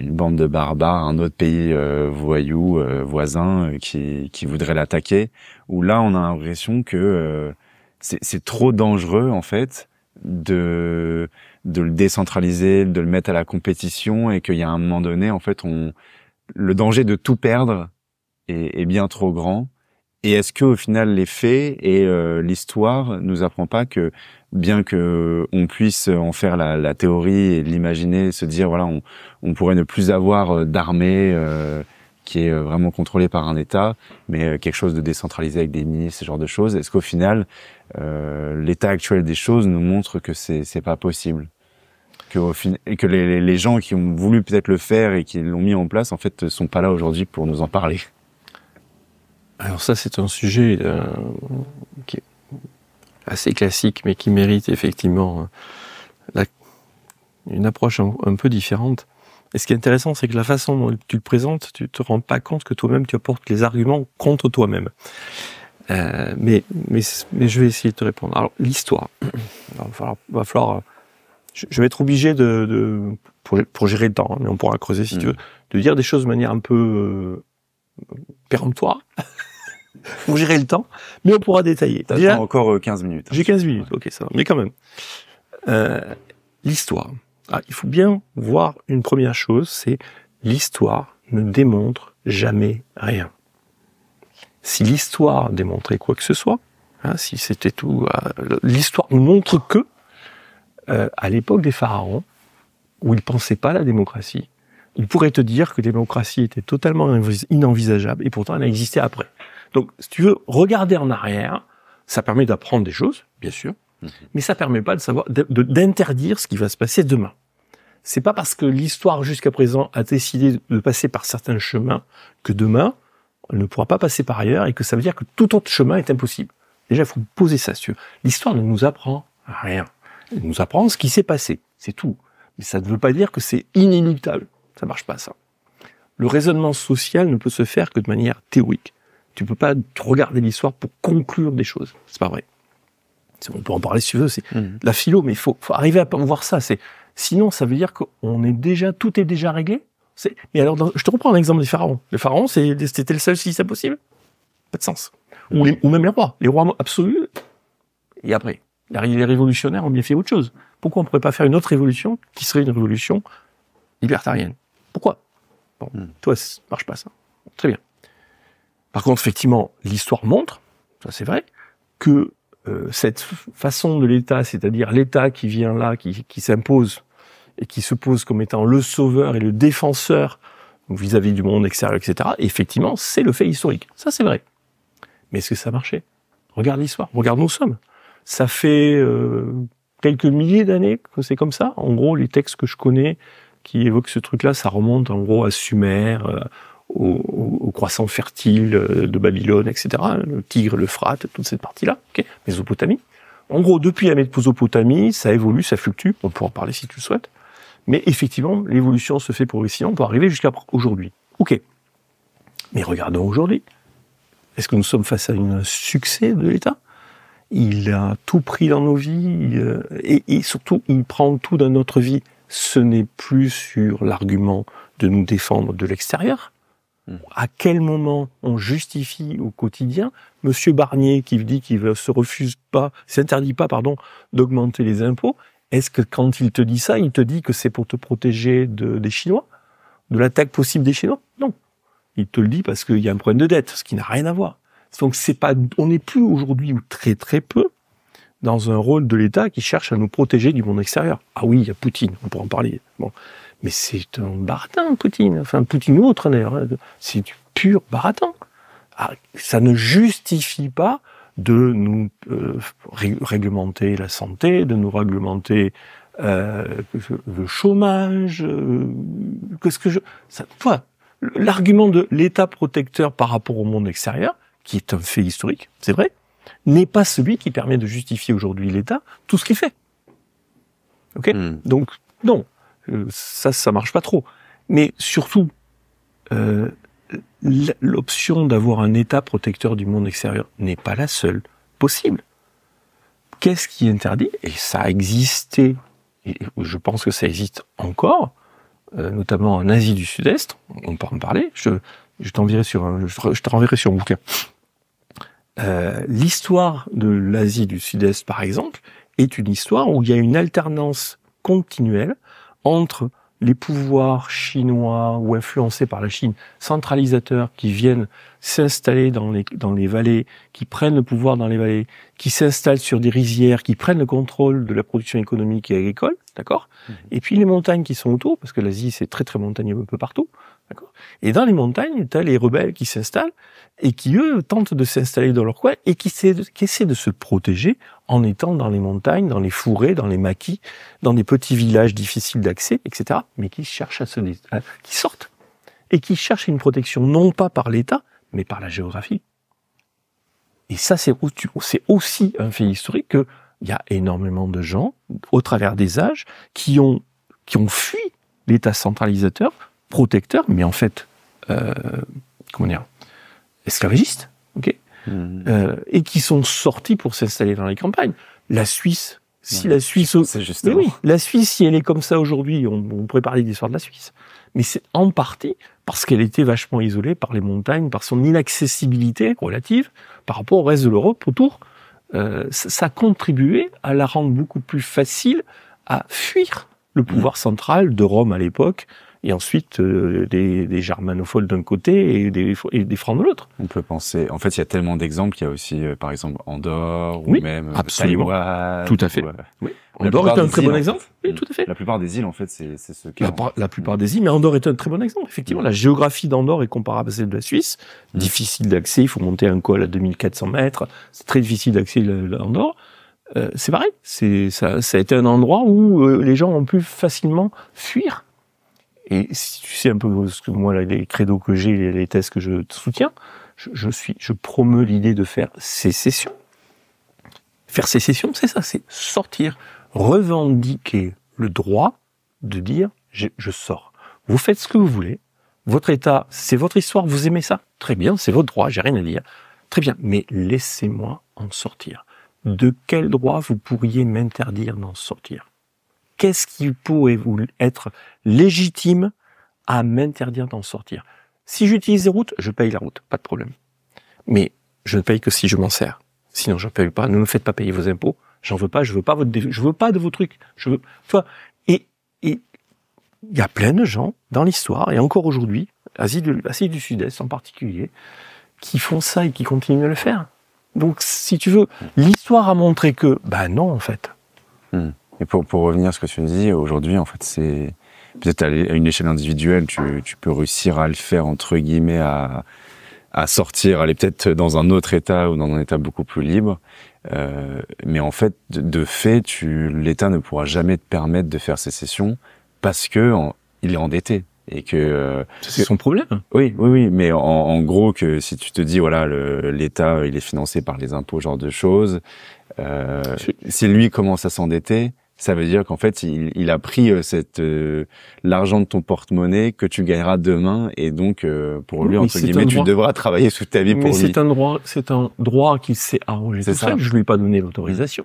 une bande de barbares, un autre pays voyou voisin qui, qui voudrait l'attaquer. Où là, on a l'impression que c'est trop dangereux en fait de de le décentraliser, de le mettre à la compétition et qu'il y a un moment donné, en fait, on, le danger de tout perdre est, bien trop grand. Et est-ce que au final les faits et euh, l'histoire nous apprend pas que bien que on puisse en faire la, théorie et l'imaginer, se dire voilà on, pourrait ne plus avoir euh, d'armée euh, qui est vraiment contrôlée par un État, mais quelque chose de décentralisé avec des ministres, ce genre de choses. Est-ce qu'au final l'état actuel des choses nous montre que c'est c'est pas possible que, et que les, gens qui ont voulu peut-être le faire et qui l'ont mis en place, en fait, sont pas là aujourd'hui pour nous en parler. Alors ça, c'est un sujet euh, qui est assez classique, mais qui mérite effectivement euh, une approche un, peu différente. Et ce qui est intéressant, c'est que la façon dont tu le présentes, tu te rends pas compte que toi-même tu apportes les arguments contre toi-même. Euh, mais, mais, je vais essayer de te répondre. Alors l'histoire, il *coughs* va falloir je, vais être obligé de, pour, gérer le temps, hein, mais on pourra creuser si tu mm. veux, de dire des choses de manière un peu euh, péremptoire *laughs* pour gérer le temps, mais on pourra détailler. Tu as encore 15 euh, minutes. Hein. j'ai 15 minutes, ok, ça va. Mais quand même, euh, l'histoire. Ah, il faut bien voir une première chose, c'est l'histoire ne démontre jamais rien. Si l'histoire démontrait quoi que ce soit, hein, si c'était tout, l'histoire l'histoire montre que euh, à l'époque des pharaons, où ils ne pensaient pas à la démocratie, ils pourraient te dire que la démocratie était totalement inenvisageable et pourtant elle a existé après. Donc, si tu veux regarder en arrière, ça permet d'apprendre des choses, bien sûr, mhm. mais ça permet pas de savoir, d'interdire ce qui va se passer demain. C'est pas parce que l'histoire jusqu'à présent a décidé de passer par certains chemins que demain, elle ne pourra pas passer par ailleurs et que ça veut dire que tout autre chemin est impossible. Déjà, il faut poser ça sur. L'histoire ne nous apprend rien. Il nous apprend ce qui s'est passé, c'est tout. Mais ça ne veut pas dire que c'est inéluctable. Ça marche pas, ça. Le raisonnement social ne peut se faire que de manière théorique. Tu peux pas regarder l'histoire pour conclure des choses. C'est pas vrai. On peut en parler si tu veux. C'est hmm. la philo, mais il faut, arriver à voir ça. C'est sinon, ça veut dire qu'on est déjà, tout est déjà réglé. mais alors, je te reprends exemple des pharaons. Les pharaons, c'était le seul c'est possible. Pas de sens. Ou, ou même les rois. Les rois absolus. Et après, les révolutionnaires ont bien fait autre chose. Pourquoi on ne pourrait pas faire une autre révolution qui serait une révolution libertarienne Pourquoi Bon, hmm. toi, ça marche pas ça. Très bien. Par contre, effectivement, l'histoire montre, ça c'est vrai, que euh, cette façon de l'État, c'est-à-dire l'État qui vient là, qui, s'impose et qui se pose comme étant le sauveur et le défenseur vis-à-vis du monde extérieur, etc., effectivement, c'est le fait historique. Ça c'est vrai. Mais est-ce que ça a marché Regarde l'histoire, regarde où nous sommes. Ça fait euh, quelques milliers d'années que c'est comme ça. En gros, les textes que je connais qui évoquent ce truc-là, ça remonte en gros à Sumer, aux euh, au, au, croissant fertile euh, de Babylone, etc. Le Tigre, le Frat, toute cette partie-là, Mésopotamie. En gros, depuis la Mésopotamie, ça évolue, ça fluctue. On pourra en parler si tu le souhaites. Mais effectivement, l'évolution se fait progressivement pour arriver jusqu'à aujourd'hui. OK. Mais regardons aujourd'hui. Est-ce que nous sommes face à un succès de l'État il a tout pris dans nos vies euh, et, surtout il prend tout dans notre vie. Ce n'est plus sur l'argument de nous défendre de l'extérieur. Hmm. À quel moment on justifie au quotidien Monsieur Barnier qui dit qu'il se refuse pas, s'interdit pas, pardon, d'augmenter les impôts. Est-ce que quand il te dit ça, il te dit que c'est pour te protéger des Chinois, de l'attaque possible des Chinois Non. Il te le dit parce qu'il y a un problème de dette, ce qui n'a rien à voir. Donc c'est pas, on n'est plus aujourd'hui ou très très peu dans un rôle de l'État qui cherche à nous protéger du monde extérieur. Ah oui, il y a Poutine, on peut en parler. Bon. Mais c'est un baratin, Poutine. Enfin, Poutine ou autre, d'ailleurs. Hein. C'est du pur baratin. Ah, ça ne justifie pas de nous euh, réglementer la santé, de nous réglementer euh, le chômage. Euh, ce que toi, l'argument de l'État protecteur par rapport au monde extérieur, qui est un fait historique, c'est vrai, n'est pas celui qui permet de justifier aujourd'hui l'État tout ce qu'il fait. Ok hmm. Donc non, euh, ça ça marche pas trop. Mais surtout, euh, l'option d'avoir un État protecteur du monde extérieur n'est pas la seule possible. Qu'est-ce qui interdit Et ça a existé, et je pense que ça existe encore, euh, notamment en Asie du Sud-Est, on peut en parler, je, t'enverrai sur, sur un bouquin euh, l'histoire de l'Asie du Sud-Est, par exemple, est une histoire où il y a une alternance continuelle entre les pouvoirs chinois ou influencés par la Chine, centralisateurs qui viennent s'installer dans les, dans les vallées, qui prennent le pouvoir dans les vallées, qui s'installent sur des rizières, qui prennent le contrôle de la production économique et agricole, d'accord mmh. Et puis les montagnes qui sont autour, parce que l'Asie c'est très très montagneux un peu partout, et dans les montagnes, tu as les rebelles qui s'installent et qui, eux, tentent de s'installer dans leur coin et qui, essaient de se protéger en étant dans les montagnes, dans les fourrés, dans les maquis, dans des petits villages difficiles d'accès, etc. Mais qui cherchent à se... qui sortent et qui cherchent une protection non pas par l'État, mais par la géographie. Et ça, c'est aussi un fait historique qu'il y a énormément de gens, au travers des âges, qui ont, qui ont fui l'État centralisateur protecteurs mais en fait, euh, comment dire, esclavagistes, ok, mhm. euh, et qui sont sortis pour s'installer dans les campagnes. La Suisse, si la Suisse, oui, la Suisse, si elle est comme ça aujourd'hui, on, pourrait parler de l'histoire de la Suisse, mais c'est en partie parce qu'elle était vachement isolée par les montagnes, par son inaccessibilité relative par rapport au reste de l'Europe autour. Euh, ça, contribuait à la rendre beaucoup plus facile à fuir le pouvoir mm. central de Rome à l'époque, et ensuite euh, des, des, germanophones d'un côté et des, des francs de l'autre. On peut penser. En fait, il y a tellement d'exemples. Il y a aussi, euh, par exemple, Andorre oui, ou même euh, absolument. Tout à fait. Andorre est un très bon exemple. Oui, tout à fait. La plupart des îles, en fait, c'est ce que La, la plupart des îles, mais Andorre est un très bon exemple. Effectivement, mm. la géographie d'Andorre est comparable à celle de la Suisse. Mm. Difficile d'accès. Il faut monter un col à 2400 mètres. C'est très difficile d'accès à Andorre. Euh, c'est pareil. C'est ça, ça a été un endroit où les gens ont pu facilement fuir et si tu sais un peu ce que moi, les credos que j'ai, les, thèses que je soutiens, je, suis, je promeus l'idée de faire sécession. Faire sécession, c'est ça, c'est sortir, revendiquer le droit de dire je, je sors. Vous faites ce que vous voulez. Votre état, c'est votre histoire. Vous aimez ça Très bien, c'est votre droit. J'ai rien à dire. Très bien, mais laissez-moi en sortir. De quel droit vous pourriez m'interdire d'en sortir qu'est-ce qui pourrait vous être légitime à m'interdire d'en sortir Si j'utilise des routes, je paye la route, pas de problème. Mais je ne paye que si je m'en sers. Sinon, je ne paye pas. Ne me faites pas payer vos impôts. J'en veux pas. Je veux pas votre. Je veux pas de vos trucs. Je veux. et et il y a plein de gens dans l'histoire et encore aujourd'hui, Asie, du Sud-Est en particulier, qui font ça et qui continuent à le faire. Donc, si tu veux, l'histoire a montré que, Ben non, en fait. Hmm. Et pour, pour revenir à ce que tu me dis, aujourd'hui, en fait, c'est peut-être à une échelle individuelle, tu, tu, peux réussir à le faire, entre guillemets, à, à sortir, aller peut-être dans un autre état ou dans un état beaucoup plus libre. Euh, mais en fait, de, fait, tu, l'État ne pourra jamais te permettre de faire ces sessions parce que il est endetté et que euh, c'est son problème. Oui, oui, oui. Mais en, gros, que si tu te dis voilà, l'État, il est financé par les impôts, genre de choses. Euh, si lui commence à s'endetter, ça veut dire qu'en fait, il, a pris euh, cette euh, l'argent de ton porte-monnaie que tu gagneras demain, et donc euh, pour lui, entre guillemets, tu devras travailler sous ta vie pour lui. Mais c'est un droit, c'est un droit qu'il s'est arrangé. C'est ça. Seul, je lui ai pas donné mmh. l'autorisation.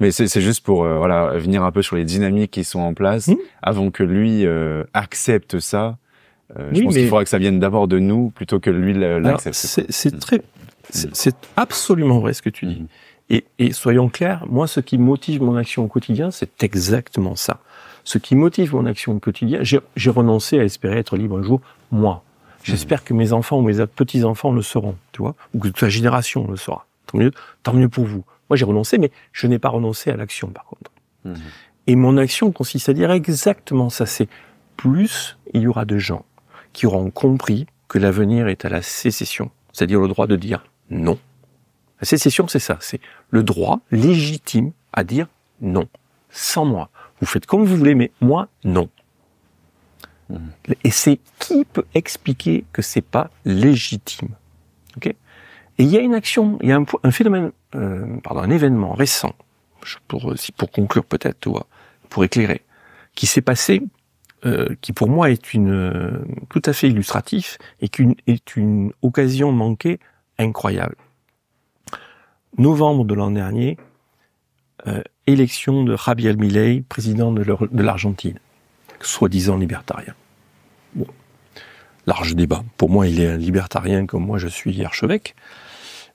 Mais c'est juste pour voilà venir un peu sur les dynamiques qui sont en place mmh. avant que lui accepte ça. je pense qu'il faudra que ça vienne d'abord de nous plutôt que lui l'accepte. C'est mmh. très, c'est absolument vrai ce que tu dis. Et, soyons clairs, moi, ce qui motive mon action au quotidien, c'est exactement ça. Ce qui motive mon action au quotidien, j'ai renoncé à espérer être libre un jour, moi. Mmh. J'espère que mes enfants ou mes petits-enfants le seront, tu vois, ou que ta génération le sera. Tant mieux, tant mieux pour vous. Moi, j'ai renoncé, mais je n'ai pas renoncé à l'action, par contre. Mmh. Et mon action consiste à dire exactement ça. C'est plus il y aura de gens qui auront compris que l'avenir est à la sécession, c'est-à-dire le droit de dire non. La sécession, c'est ça, c'est le droit légitime à dire non, sans moi. Vous faites comme vous voulez, mais moi, non. Mm-hmm. Et c'est qui peut expliquer que c'est pas légitime ok Et il y a une action, il y a un, phénomène, euh, pardon, un événement récent, pour, pour conclure peut-être, pour éclairer, qui s'est passé, euh, qui pour moi est une euh, tout à fait illustratif et qui est une occasion manquée incroyable novembre de l'an dernier, euh, élection de Javier Milei, président de l'Argentine, soi-disant libertarien. Bon, large débat. Pour moi, il est un libertarien comme moi, je suis archevêque,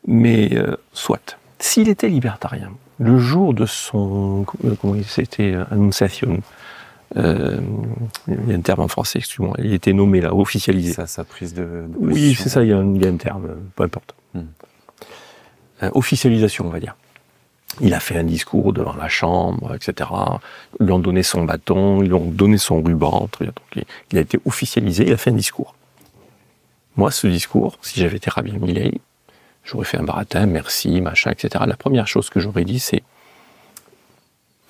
mais euh, soit. S'il était libertarien, le jour de son, euh, comment c'était, annonciation, il y a un terme en français, excuse-moi, il était nommé là, officialisé. Ça, sa prise de, Oui, c'est ça, il y, a un, terme, peu importe. Hmm. Euh, officialisation, on va dire. Il a fait un discours devant la Chambre, etc. Ils lui ont donné son bâton, ils lui ont donné son ruban. Donc, il a été officialisé, il a fait un discours. Moi, ce discours, si j'avais été Rabbi Milei, j'aurais fait un baratin, merci, machin, etc. La première chose que j'aurais dit, c'est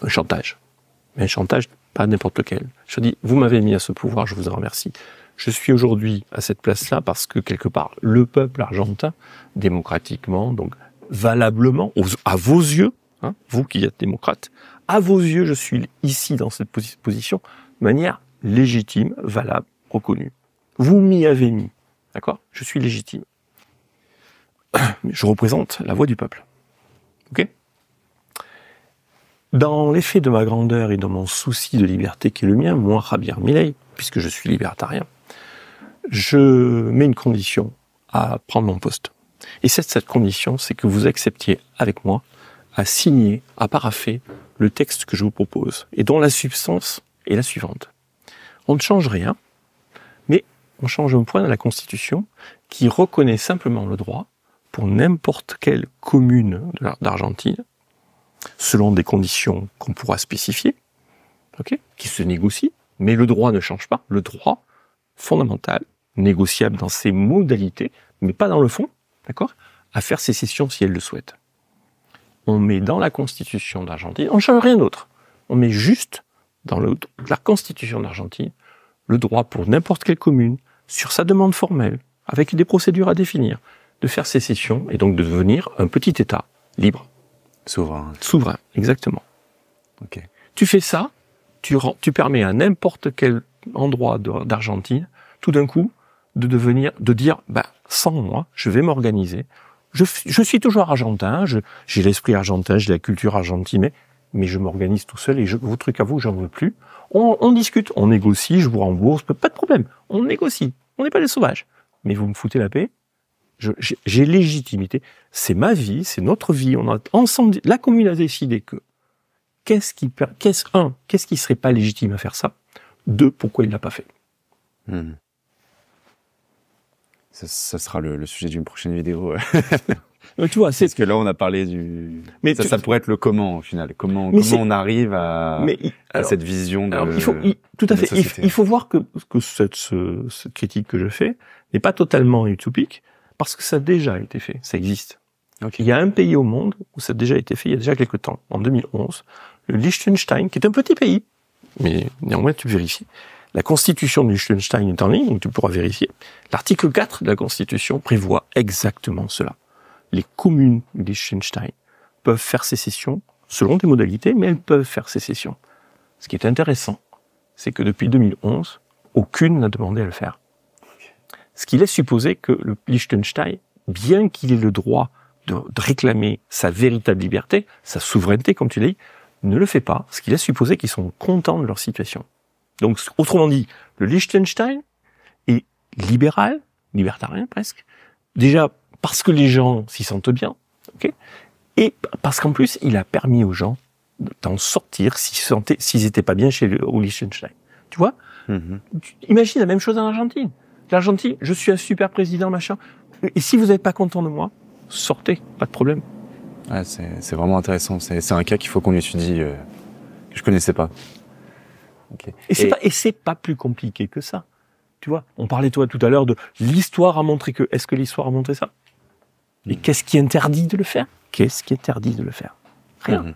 un chantage. Mais un chantage, pas n'importe lequel. Je dis, vous m'avez mis à ce pouvoir, je vous en remercie. Je suis aujourd'hui à cette place-là parce que, quelque part, le peuple argentin, démocratiquement, donc valablement, à vos yeux, hein, vous qui êtes démocrate, à vos yeux, je suis ici dans cette position de manière légitime, valable, reconnue. Vous m'y avez mis, d'accord Je suis légitime. *coughs* Je représente la voix du peuple. Ok Dans l'effet de ma grandeur et dans mon souci de liberté qui est le mien, moi, Rabir Milei, puisque je suis libertarien, je mets une condition à prendre mon poste. Et cette, condition, c'est que vous acceptiez avec moi à signer, à paraffer le texte que je vous propose et dont la substance est la suivante. On ne change rien, mais on change un point dans la Constitution qui reconnaît simplement le droit pour n'importe quelle commune d'Argentine, selon des conditions qu'on pourra spécifier, qui se négocient, mais le droit ne change pas. Le droit fondamental, négociable dans ses modalités, mais pas dans le fond, d'accord, à faire sécession si elle le souhaite. On met dans la constitution d'Argentine, on ne change rien d'autre, on met juste dans la constitution d'Argentine le droit pour n'importe quelle commune, sur sa demande formelle, avec des procédures à définir, de faire sécession et donc de devenir un petit État libre. Souverain. Souverain, exactement. Tu fais ça, tu permets à n'importe quel endroit d'Argentine, tout d'un coup, de devenir, de dire, bah, sans moi, je vais m'organiser. Je, suis toujours argentin, j'ai l'esprit argentin, j'ai la culture argentine, mais je m'organise tout seul et je, vos trucs à vous, j'en veux plus. On, discute, on négocie, je vous rembourse, pas de problème. On négocie, on n'est pas des sauvages. Mais vous me foutez la paix J'ai légitimité. C'est ma vie, c'est notre vie. On a ensemble, la commune a décidé que qu'est-ce qui, qu'est-ce un, qu'est-ce qui serait pas légitime à faire ça Deux, pourquoi il l'a pas fait hmm. Ça sera le, sujet d'une prochaine vidéo. *laughs* Euh, tu vois, c'est parce que là on a parlé du. Mais ça, pourrait être le comment au final. Comment on arrive à, à cette vision de. il faut tout à fait. Il, faut voir que cette, critique que je fais n'est pas totalement utopique parce que ça a déjà été fait. Ça existe. Il y a un pays au monde où ça a déjà été fait il y a déjà quelques temps, en 2011, le Liechtenstein, qui est un petit pays, mais néanmoins tu vérifies, la constitution du Liechtenstein est en ligne, donc tu pourras vérifier. L'article 4 de la constitution prévoit exactement cela. Les communes du Liechtenstein peuvent faire sécession selon des modalités, mais elles peuvent faire sécession. Ce qui est intéressant, c'est que depuis 2011, aucune n'a demandé à le faire. Ce qui laisse supposer que le Liechtenstein, bien qu'il ait le droit de, réclamer sa véritable liberté, sa souveraineté, comme tu l'as dit, ne le fait pas, ce qui laisse supposer qu'ils sont contents de leur situation. Donc, autrement dit, le Liechtenstein est libéral, libertarien presque, déjà parce que les gens s'y sentent bien, et parce qu'en plus, il a permis aux gens d'en sortir s'ils n'étaient pas bien chez le, Liechtenstein. Tu vois mm-hmm. Imagine la même chose en Argentine. L'Argentine, je suis un super président, machin. Et si vous n'êtes pas content de moi, sortez, pas de problème. c'est vraiment intéressant. C'est un cas qu'il faut qu'on étudie, euh, que je connaissais pas. Et c'est et... pas, pas plus compliqué que ça. Tu vois, on parlait toi tout à l'heure de l'histoire a montré que. Est-ce que l'histoire a montré ça Mais hmm. qu'est-ce qui interdit de le faire Qu'est-ce qui interdit de le faire Rien. Hmm.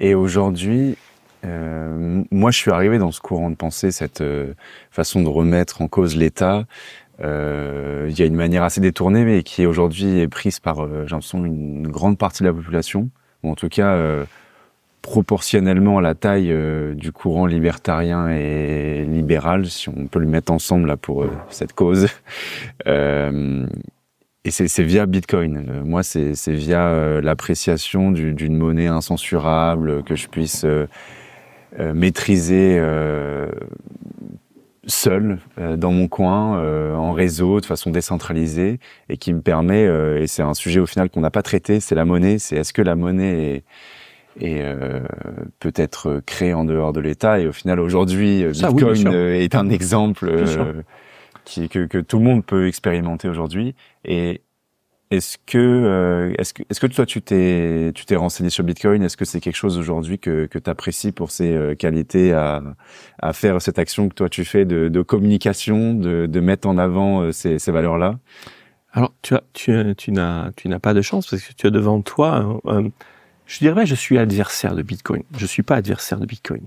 Et aujourd'hui, euh, moi je suis arrivé dans ce courant de pensée, cette euh, façon de remettre en cause l'État. Euh, il y a une manière assez détournée, mais qui aujourd'hui est prise par, j'ai l'impression, une grande partie de la population, ou en tout cas proportionnellement à la taille euh, du courant libertarien et libéral, si on peut le mettre ensemble là pour euh, cette cause. *laughs* Euh, et c'est via Bitcoin. Moi, c'est via l'appréciation d'une monnaie incensurable que je puisse maîtriser seul dans mon coin, en réseau, de façon décentralisée, et qui me permet, et c'est un sujet au final qu'on n'a pas traité, c'est la monnaie, c'est est-ce que la monnaie est, et euh, peut-être euh, créé en dehors de l'État. Et au final, aujourd'hui, euh, Bitcoin euh, est un exemple qui, que, que, tout le monde peut expérimenter aujourd'hui. Et est-ce que, est-ce que, est-ce que toi, tu t'es, tu t'es renseigné sur Bitcoin Est-ce que c'est quelque chose aujourd'hui que, que tu apprécies pour ses qualités à, à faire cette action que toi tu fais de, de communication, de, de mettre en avant ces, ces valeurs-là Alors, tu as, tu, tu n'as, tu n'as pas de chance parce que tu as devant toi. Je dirais, je suis adversaire de Bitcoin. Je ne suis pas adversaire de Bitcoin.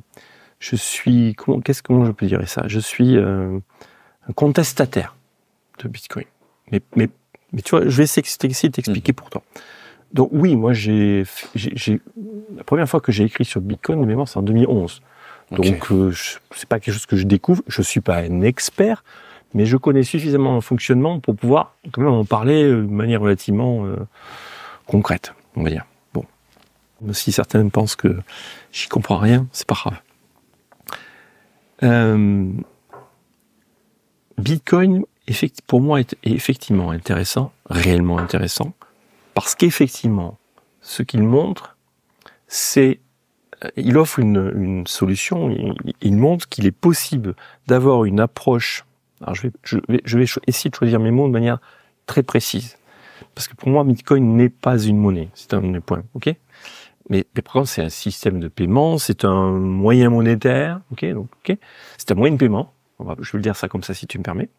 Je suis, comment, qu'est-ce, je peux dire ça Je suis euh, un contestataire de Bitcoin. Mais, mais, mais tu vois, je vais essayer de t'expliquer mhm. pourtant. Donc oui, moi j'ai, j'ai, la première fois que j'ai écrit sur Bitcoin, c'est en 2011. Donc ce euh, c'est pas quelque chose que je découvre. Je suis pas un expert, mais je connais suffisamment le fonctionnement pour pouvoir quand même en parler euh, de manière relativement concrète, on va dire. Si certains pensent que j'y comprends rien, c'est pas grave. Euh, Bitcoin, pour moi, est effectivement intéressant, réellement intéressant, parce qu'effectivement, ce qu'il montre, c'est euh, il offre une, solution, il, montre qu'il est possible d'avoir une approche. Alors je vais, je vais essayer de choisir mes mots de manière très précise. Parce que pour moi, Bitcoin n'est pas une monnaie. C'est un des points, ok mais, par contre, c'est un système de paiement, c'est un moyen monétaire, ok, donc ok, c'est un moyen de paiement. je vais le dire ça comme ça si tu me permets.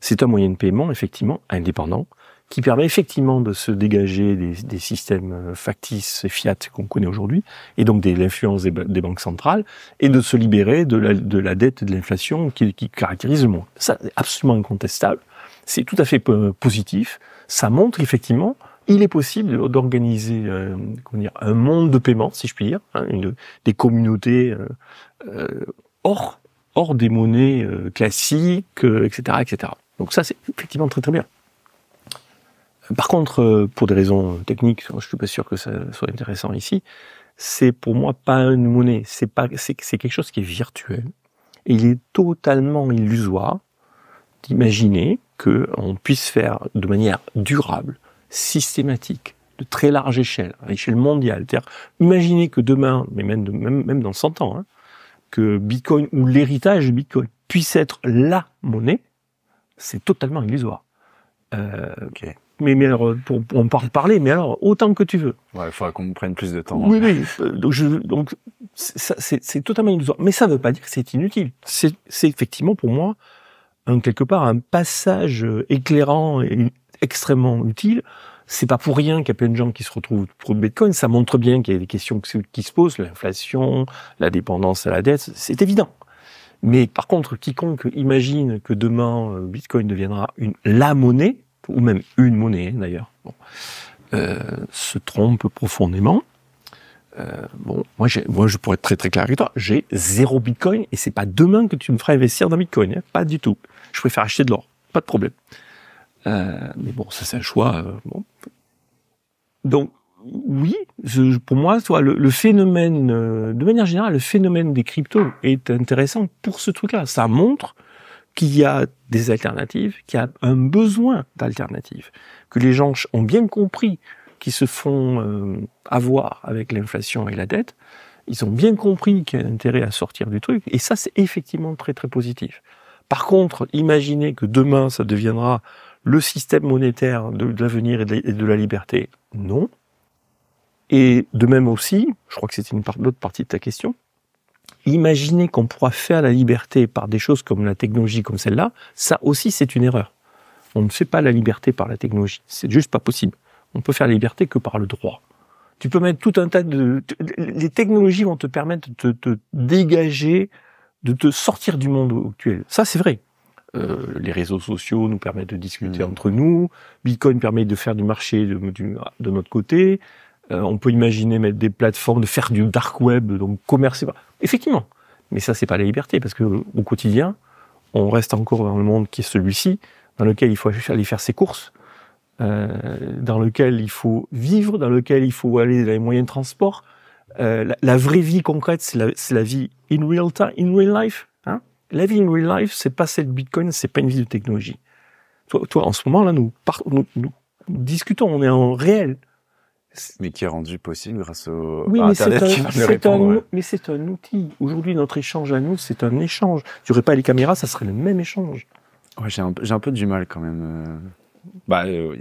C'est un moyen de paiement effectivement indépendant qui permet effectivement de se dégager des, systèmes euh, factices et fiat qu'on connaît aujourd'hui, et donc de l'influence des, banques centrales, et de se libérer de la, dette et de l'inflation qui, qui, caractérise le monde. Ça, c'est absolument incontestable. C'est tout à fait euh, positif. Ça montre effectivement il est possible d'organiser euh, un monde de paiement, si je puis dire, hein, une, des communautés euh, euh, hors, hors des monnaies classiques, etc., etc. Donc ça, c'est effectivement très très bien. Par contre, pour des raisons techniques, je suis pas sûr que ça soit intéressant ici. C'est pour moi pas une monnaie, c'est pas, c'est quelque chose qui est virtuel. Et il est totalement illusoire d'imaginer que on puisse faire de manière durable systématique de très large échelle, à l'échelle mondiale. C'est-à-dire, imaginez que demain, mais même, même, même dans 100 ans, hein, que Bitcoin ou l'héritage de Bitcoin puisse être la monnaie, c'est totalement illusoire. Euh, Mais, mais pour, pour, on parle parler, mais alors autant que tu veux. Ouais, il faudra qu'on prenne plus de temps. Hein. Oui, oui. Euh, donc, je, donc c'est totalement illusoire. Mais ça ne veut pas dire que c'est inutile. C'est effectivement pour moi un, quelque part un passage euh, éclairant et, extrêmement utile. C'est pas pour rien qu'il y a plein de gens qui se retrouvent pour le Bitcoin. Ça montre bien qu'il y a des questions qui se posent, l'inflation, la dépendance à la dette. C'est évident. Mais par contre, quiconque imagine que demain euh, Bitcoin deviendra une la monnaie ou même une monnaie d'ailleurs, euh, se trompe profondément. Euh, bon, moi, moi, je pourrais être très très clair avec toi, j'ai zéro Bitcoin et c'est pas demain que tu me feras investir dans Bitcoin, hein. pas du tout. Je préfère acheter de l'or, pas de problème. Euh, mais bon, ça c'est un choix. Euh, bon. Donc oui, pour moi, soit le, phénomène, euh, de manière générale, le phénomène des cryptos est intéressant pour ce truc-là. Ça montre qu'il y a des alternatives, qu'il y a un besoin d'alternatives, que les gens ont bien compris qu'ils se font avoir avec l'inflation et la dette. Ils ont bien compris qu'il y a intérêt à sortir du truc, et ça, c'est effectivement très très positif. Par contre, imaginez que demain, ça deviendra le système monétaire de, l'avenir et, de la liberté Non. Et de même aussi, je crois que c'est une autre l'autre partie de ta question, imaginer qu'on pourra faire la liberté par des choses comme la technologie, comme celle-là, ça aussi c'est une erreur. On ne fait pas la liberté par la technologie, c'est juste pas possible. On peut faire la liberté que par le droit. Tu peux mettre tout un tas de... Les technologies vont te permettre de te dégager, de te sortir du monde actuel. Ça c'est vrai. Euh, les réseaux sociaux nous permettent de discuter hmm. entre nous. Bitcoin permet de faire du marché de, du, de notre côté. Euh, on peut imaginer mettre des plateformes, de faire du dark web, donc commercer. Effectivement. Mais ça, c'est pas la liberté, parce que au quotidien, on reste encore dans le monde qui est celui-ci, dans lequel il faut aller faire ses courses, euh, dans lequel il faut vivre, dans lequel il faut aller dans les moyens de transport. Euh, la, la, vraie vie concrète, c'est la, la vie in real time, in real life la vie in real life, c'est pas celle de Bitcoin, c'est pas une vie de technologie. Toi, en ce moment là, nous, nous, discutons, on est en réel. Mais qui est rendu possible grâce au mais Internet Mais c'est un outil. Aujourd'hui, notre échange à nous, c'est un échange. Tu n'aurais pas les caméras, ça serait le même échange. Ouais, j'ai un, un, peu du mal quand même. Euh, bah, euh,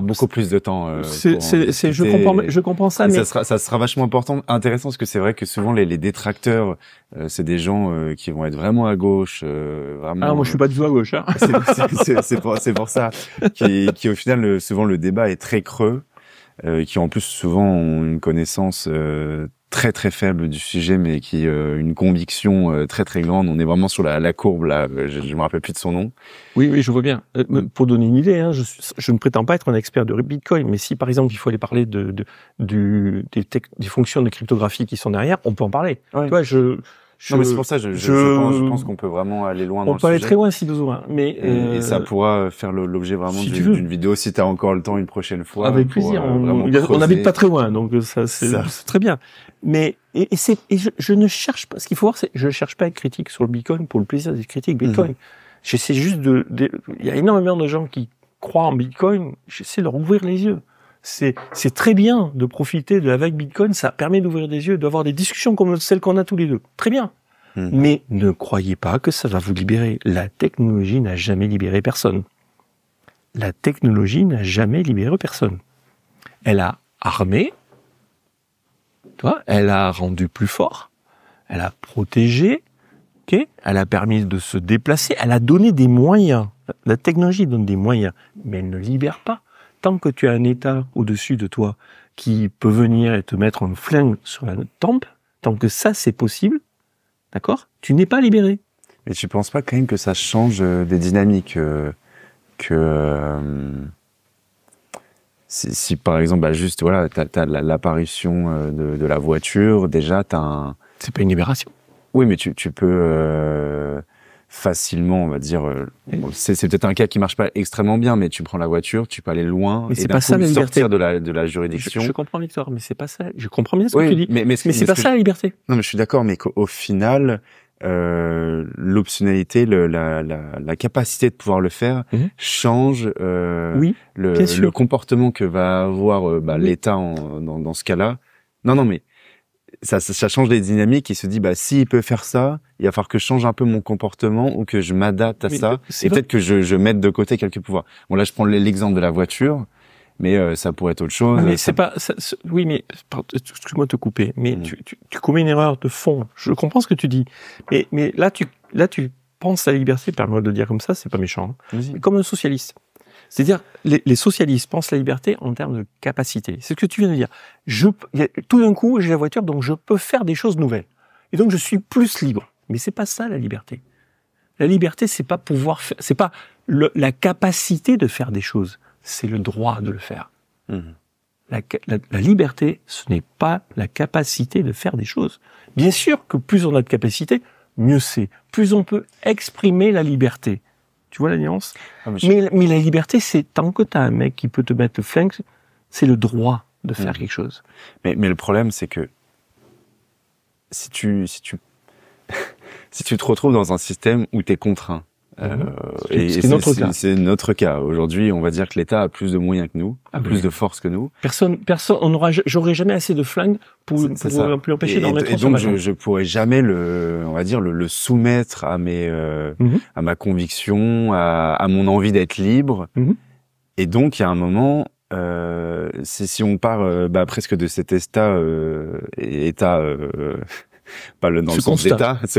beaucoup plus de temps. Euh, c'est, je, comprends, je comprends ça, mais... Ça sera, ça sera vachement important, intéressant, parce que c'est vrai que souvent, les, les détracteurs, euh, c'est des gens euh, qui vont être vraiment à gauche, vraiment... Ah, moi, je suis pas du tout à gauche, hein. *laughs* c'est, pour, pour, ça. Qui, qui, au final, souvent, le débat est très creux, qui, en plus, souvent, ont une connaissance très très faible du sujet, mais qui euh, une conviction euh, très très grande. On est vraiment sur la, la courbe là. Euh, je, ne me rappelle plus de son nom. Oui, oui, je vois bien. pour donner une idée, hein, je, ne prétends pas être un expert de Bitcoin, mais si par exemple il faut aller parler de, du, des, des, fonctions de cryptographie qui sont derrière, on peut en parler. Tu vois, je non, mais c'est pour ça, je, je, je pense, qu'on peut vraiment aller loin dans le sujet. On peut aller très loin si besoin, mais... Euh, ça pourra euh, faire l'objet vraiment d'une vidéo, si tu as encore le temps une prochaine fois. Avec plaisir, euh, on n'habite pas très loin, donc ça c'est très bien. Mais et, cest je, ne cherche pas, ce qu'il faut voir, c'est je ne cherche pas à être critique sur le Bitcoin pour le plaisir des critiques mhm. Bitcoin. J'essaie juste de... Il y a énormément de gens qui croient en Bitcoin, j'essaie de leur ouvrir les yeux c'est très bien de profiter de la vague Bitcoin, ça permet d'ouvrir des yeux, d'avoir des discussions comme celles qu'on a tous les deux. Très bien. Hmm. Mais ne croyez pas que ça va vous libérer. La technologie n'a jamais libéré personne. La technologie n'a jamais libéré personne. Elle a armé, toi, elle a rendu plus fort, elle a protégé, elle a permis de se déplacer, elle a donné des moyens. La technologie donne des moyens, mais elle ne libère pas tant que tu as un état au-dessus de toi qui peut venir et te mettre un flingue sur la tempe, tant que ça c'est possible, d'accord, tu n'es pas libéré. Mais tu penses pas quand même que ça change euh, des dynamiques euh, que euh, si, par exemple bah, juste voilà as, l'apparition de, la voiture déjà t'as un c'est pas une libération. Oui mais tu, peux facilement, on va dire. Euh, c'est peut-être un cas qui marche pas extrêmement bien, mais tu prends la voiture, tu peux aller loin et pas ça, sortir de la, de la juridiction. Je, comprends Victor, mais c'est pas ça. Je comprends bien ce que tu dis, mais, mais c'est pas ça la liberté. Non, mais je suis d'accord, mais qu'au final, euh, l'optionnalité, la, la, capacité de pouvoir le faire mhm. change euh, oui, le, comportement que va avoir euh, bah, l'État dans, dans ce cas-là. Non, non, mais ça, change les dynamiques. Il se dit, bah, s'il peut faire ça, il va falloir que je change un peu mon comportement ou que je m'adapte à ça. Et peut-être que je, mette de côté quelques pouvoirs. Bon, là, je prends l'exemple de la voiture, mais euh, ça pourrait être autre ah, chose. c'est pas, oui, mais, excuse-moi de te couper, mais mm. tu, commets une erreur de fond. Je comprends ce que tu dis. Mais, mais là, tu, là, tu penses à la liberté, permets-moi de le dire comme ça, c'est pas méchant. Hein. Comme un socialiste. C'est-à-dire, les, socialistes pensent la liberté en termes de capacité. C'est ce que tu viens de dire. tout d'un coup, j'ai la voiture, donc je peux faire des choses nouvelles. Et donc, je suis plus libre. Mais c'est pas ça, la liberté. La liberté, c'est pas pouvoir faire, c'est pas la capacité de faire des choses. C'est le droit de le faire. Mmh. La, la, liberté, ce n'est pas la capacité de faire des choses. Bien sûr que plus on a de capacité, mieux c'est. Plus on peut exprimer la liberté. Tu vois la nuance ah, mais, la liberté, c'est tant que t'as un mec qui peut te mettre le flingue, c'est le droit de faire mhm. quelque chose. Mais, le problème, c'est que si tu, si tu, *laughs* si tu te retrouves dans un système où t'es contraint, euh, mhm. c'est notre cas. C'est notre cas. Aujourd'hui, on va dire que l'État a plus de moyens que nous, ah plus de force que nous. Personne, personne, on j'aurais jamais assez de flingues pour, pour plus empêcher d'en mettre. Et donc, je, je pourrais jamais le, on va dire le, le soumettre à mes, euh, mhm. à ma conviction, à, à mon envie d'être libre. Mhm. Et donc, il y a un moment, euh, si on part euh, bah, presque de cet état, état pas le, dans ce le ce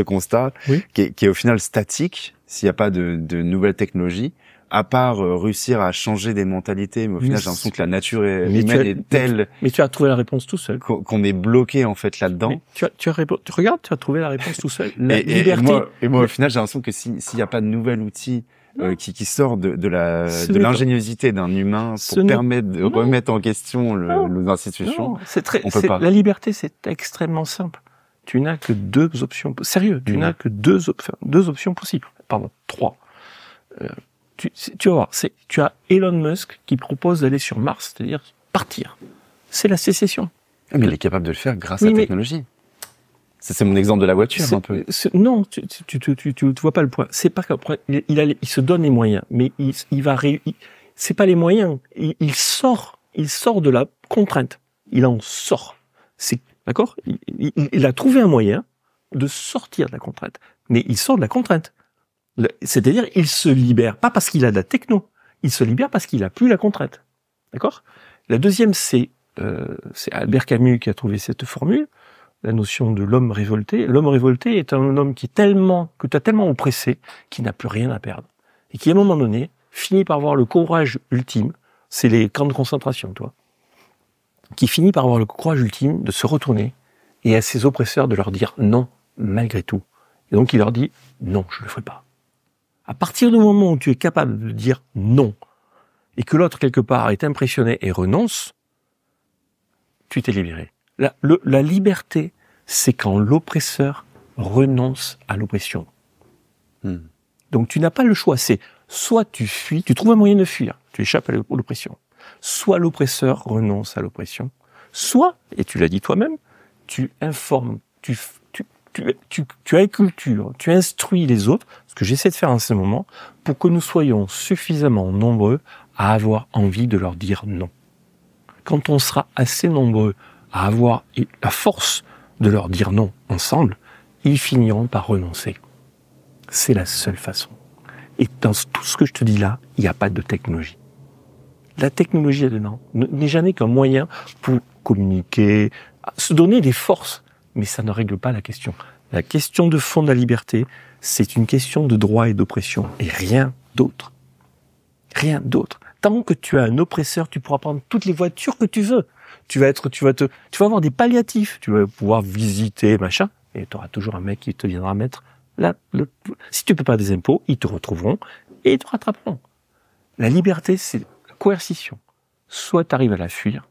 constat, qui, est, au final statique s'il n'y a pas de, nouvelles technologies à part euh, réussir à changer des mentalités, mais au final, j'ai l'impression que la nature est, humaine est telle. Mais tu as trouvé la réponse tout seul. Qu'on est bloqué, en fait, là-dedans. Tu as, tu regardes, tu as trouvé la réponse tout seul. La liberté. Et moi, au final, j'ai l'impression que s'il n'y a pas de nouvel outil, euh, qui, sort de, la l'ingéniosité d'un humain pour permettre de remettre en question le, institutions. C'est très, peut pas. La liberté, c'est extrêmement simple tu n'as que deux options. Sérieux, tu mhm. n'as que deux, deux options possibles. Pardon, trois. Euh, tu, vas voir, tu as Elon Musk qui propose d'aller sur Mars, c'est-à-dire partir. C'est la sécession. Ah, mais il est capable de le faire grâce à la technologie. C'est mon exemple de la voiture, un peu. Non, tu ne vois pas le point. C'est pas il, il se donne les moyens, mais il, va... va c'est pas les moyens. Il, sort, il sort de la contrainte. Il en sort. C'est D'accord il, a trouvé un moyen de sortir de la contrainte. Mais il sort de la contrainte. C'est-à-dire, il se libère, pas parce qu'il a de la techno, il se libère parce qu'il a plus la contrainte. D'accord La deuxième, c'est euh, Albert Camus qui a trouvé cette formule, la notion de l'homme révolté. L'homme révolté est un homme qui est tellement, que tu as tellement oppressé, qu'il n'a plus rien à perdre. Et qui, à un moment donné, finit par avoir le courage ultime. C'est les camps de concentration, toi qui finit par avoir le courage ultime de se retourner et à ses oppresseurs de leur dire non, malgré tout. Et donc il leur dit non, je ne le ferai pas. À partir du moment où tu es capable de dire non, et que l'autre, quelque part, est impressionné et renonce, tu t'es libéré. La, liberté, c'est quand l'oppresseur renonce à l'oppression. Hmm. Donc tu n'as pas le choix, c'est soit tu fuis, tu trouves un moyen de fuir, tu échappes à l'oppression, Soit l'oppresseur renonce à l'oppression, soit, et tu l'as dit toi-même, tu informes, tu, tu, tu, tu, tu culture, tu instruis les autres, ce que j'essaie de faire en ce moment, pour que nous soyons suffisamment nombreux à avoir envie de leur dire non. Quand on sera assez nombreux à avoir la force de leur dire non ensemble, ils finiront par renoncer. C'est la seule façon. Et dans tout ce que je te dis là, il n'y a pas de technologie la technologie est dedans, n'est jamais qu'un moyen pour communiquer, se donner des forces, mais ça ne règle pas la question. La question de fond de la liberté, c'est une question de droit et d'oppression, et rien d'autre. Rien d'autre. Tant que tu as un oppresseur, tu pourras prendre toutes les voitures que tu veux. Tu vas être, tu vas te, tu vas avoir des palliatifs, tu vas pouvoir visiter, machin, et tu auras toujours un mec qui te viendra mettre là, si tu peux pas des impôts, ils te retrouveront et ils te rattraperont. La liberté, c'est coercition. Soit tu arrives à la fuir,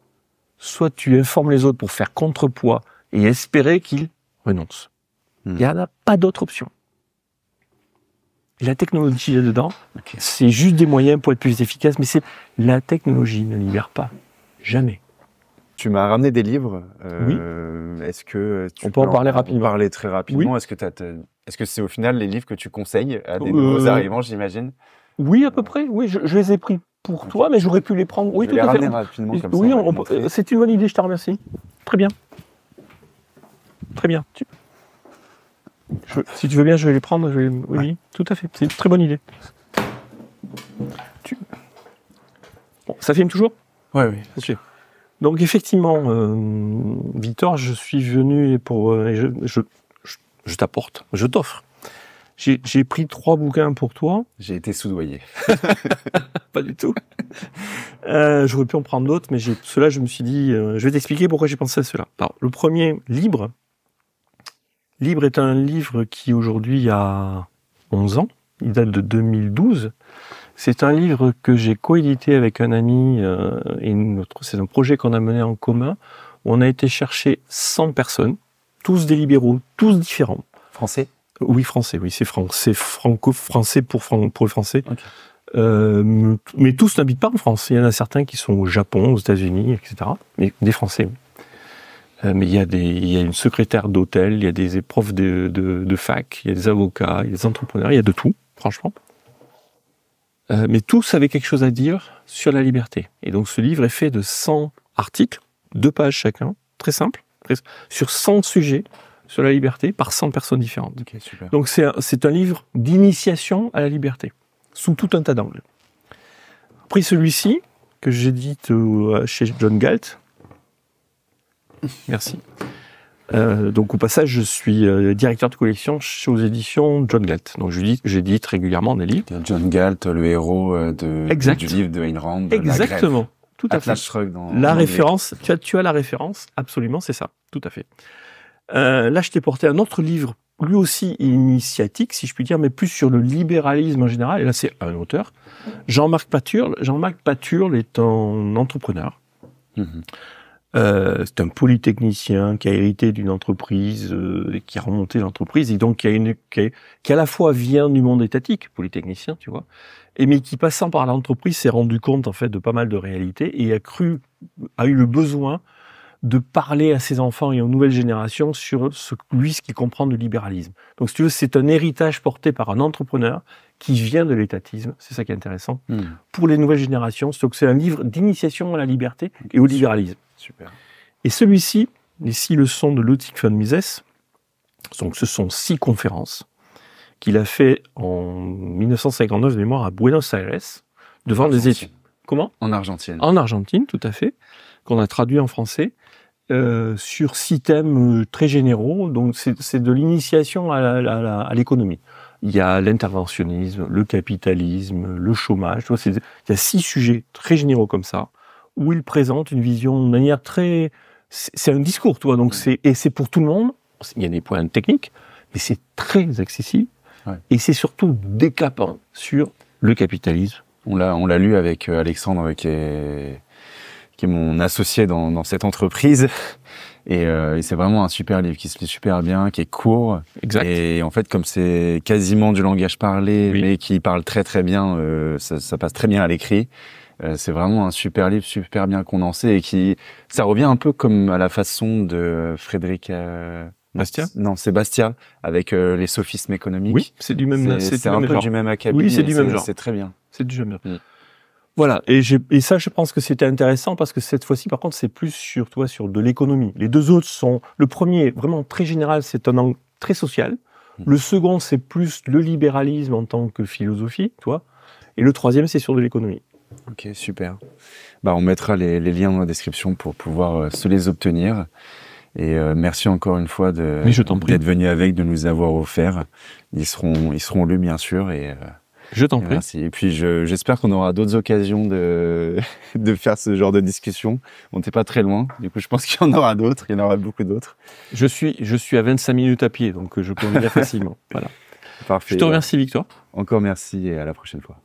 soit tu informes les autres pour faire contrepoids et espérer qu'ils renoncent. Hmm. Il n'y en a pas d'autre option. la technologie là-dedans, c'est juste des moyens pour être plus efficace, mais c'est la technologie ne libère pas. Jamais. Tu m'as ramené des livres. Euh, oui. Est-ce que on peut en parler rapidement Parler très rapidement. Est-ce que c'est au final les livres que tu conseilles à des euh, nouveaux arrivants, j'imagine Oui, à peu près. Oui, je les ai pris pour toi, mais j'aurais pu les prendre. Oui, tout à fait. oui, euh, c'est une bonne idée, je te remercie. Très bien. Très bien. si tu veux bien, je vais les prendre. Oui, tout à fait. C'est une très bonne idée. ça filme toujours Oui, oui. Donc effectivement, euh, Victor, je suis venu pour... Euh, je t'apporte, je t'offre j'ai pris trois bouquins pour toi. J'ai été soudoyé. *laughs* pas du tout. Euh, j'aurais pu en prendre d'autres, mais ceux je me suis dit, euh, je vais t'expliquer pourquoi j'ai pensé à cela. Alors, le premier, Libre. Libre est un livre qui aujourd'hui a 11 ans. Il date de 2012. C'est un livre que j'ai coédité avec un ami euh, et notre c'est un projet qu'on a mené en commun. Où on a été chercher 100 personnes, tous des libéraux, tous différents. Français oui, français, oui, c'est franco-français pour, le Français. Euh, mais tous n'habitent pas en France. Il y en a certains qui sont au Japon, aux États-Unis, etc. Mais des Français. Euh, mais il y, a des, il a une secrétaire d'hôtel, il y a des profs de, fac, il y a des avocats, il y a des entrepreneurs, il y a de tout, franchement. Euh, mais tous avaient quelque chose à dire sur la liberté. Et donc ce livre est fait de 100 articles, deux pages chacun, très simple, sur 100 sujets sur la liberté par 100 personnes différentes. Donc c'est un, livre d'initiation à la liberté, sous tout un tas d'angles. Après celui-ci, que j'édite euh, chez John Galt. Merci. Euh, donc au passage, je suis euh, directeur de collection chez aux éditions John Galt. Donc j'édite régulièrement des livres. John Galt, le héros de, du livre de Ayn Rand. Exactement. Tout à fait. la référence, tu as la référence, absolument, c'est ça. Tout à fait. Euh, là, je t'ai porté un autre livre, lui aussi initiatique, si je puis dire, mais plus sur le libéralisme en général. Et là, c'est un auteur, Jean-Marc Paturle. Jean-Marc Paturle est un entrepreneur. Mhm. Euh, c'est un polytechnicien qui a hérité d'une entreprise, euh, qui a remonté l'entreprise, et donc qui a une, à la fois vient du monde étatique, polytechnicien, tu vois, et mais qui passant par l'entreprise s'est rendu compte en fait de pas mal de réalités et a cru, a eu le besoin de parler à ses enfants et aux nouvelles générations sur ce, lui, ce qu'il comprend le libéralisme. Donc, si tu veux, c'est un héritage porté par un entrepreneur qui vient de l'étatisme, c'est ça qui est intéressant, hmm. pour les nouvelles générations. Donc, c'est un livre d'initiation à la liberté et au libéralisme. Super. Et celui-ci, les six leçons de Ludwig von Mises, donc ce sont six conférences qu'il a fait en 1959 de mémoire à Buenos Aires, devant des études. Comment En Argentine. En Argentine, tout à fait, qu'on a traduit en français. Euh, sur six thèmes euh, très généraux. Donc c'est de l'initiation à l'économie. Il y a l'interventionnisme, le capitalisme, le chômage. Tu il y a six sujets très généraux comme ça où il présente une vision de manière très. C'est un discours, toi. Donc c'est et c'est pour tout le monde. Il y a des points techniques, mais c'est très accessible. Et c'est surtout décapant sur le capitalisme. On l'a, on l'a lu avec euh, Alexandre, avec mon associé dans, dans cette entreprise. Euh, et, c'est vraiment un super livre qui se lit super bien, qui est court. Exact. Et en fait, comme c'est quasiment du langage parlé, mais qui parle très très bien, euh, ça, ça, passe très bien à l'écrit. Euh, c'est vraiment un super livre, super bien condensé et qui, ça revient un peu comme à la façon de Frédéric. Bastia Non, c'est Bastia, avec les sophismes économiques. Oui, c'est du même. C'est un peu du même acabit. Oui, c'est du même genre. C'est très bien. C'est du même. genre. Voilà, et, ça, je pense que c'était intéressant parce que cette fois-ci, par contre, c'est plus sur toi, sur de l'économie. Les deux autres sont, le premier, vraiment très général, c'est un angle très social. Hmm. Le second, c'est plus le libéralisme en tant que philosophie, toi. Et le troisième, c'est sur de l'économie. Ok, super. Bah, on mettra les, liens dans la description pour pouvoir euh, se les obtenir. Et euh, merci encore une fois d'être venu avec, de nous avoir offert. Ils seront, ils seront lus, bien sûr. Et, euh, je t'en prie. Merci. Et puis j'espère qu'on aura d'autres occasions de, *laughs* de faire ce genre de discussion. On n'est pas très loin. Du coup, je pense *laughs* qu'il y en aura d'autres. Il y en aura beaucoup d'autres. Je suis, je suis à 25 minutes à pied, donc euh, je peux venir *laughs* facilement. Voilà. Parfait. Je te remercie, Victor. Encore merci et à la prochaine fois.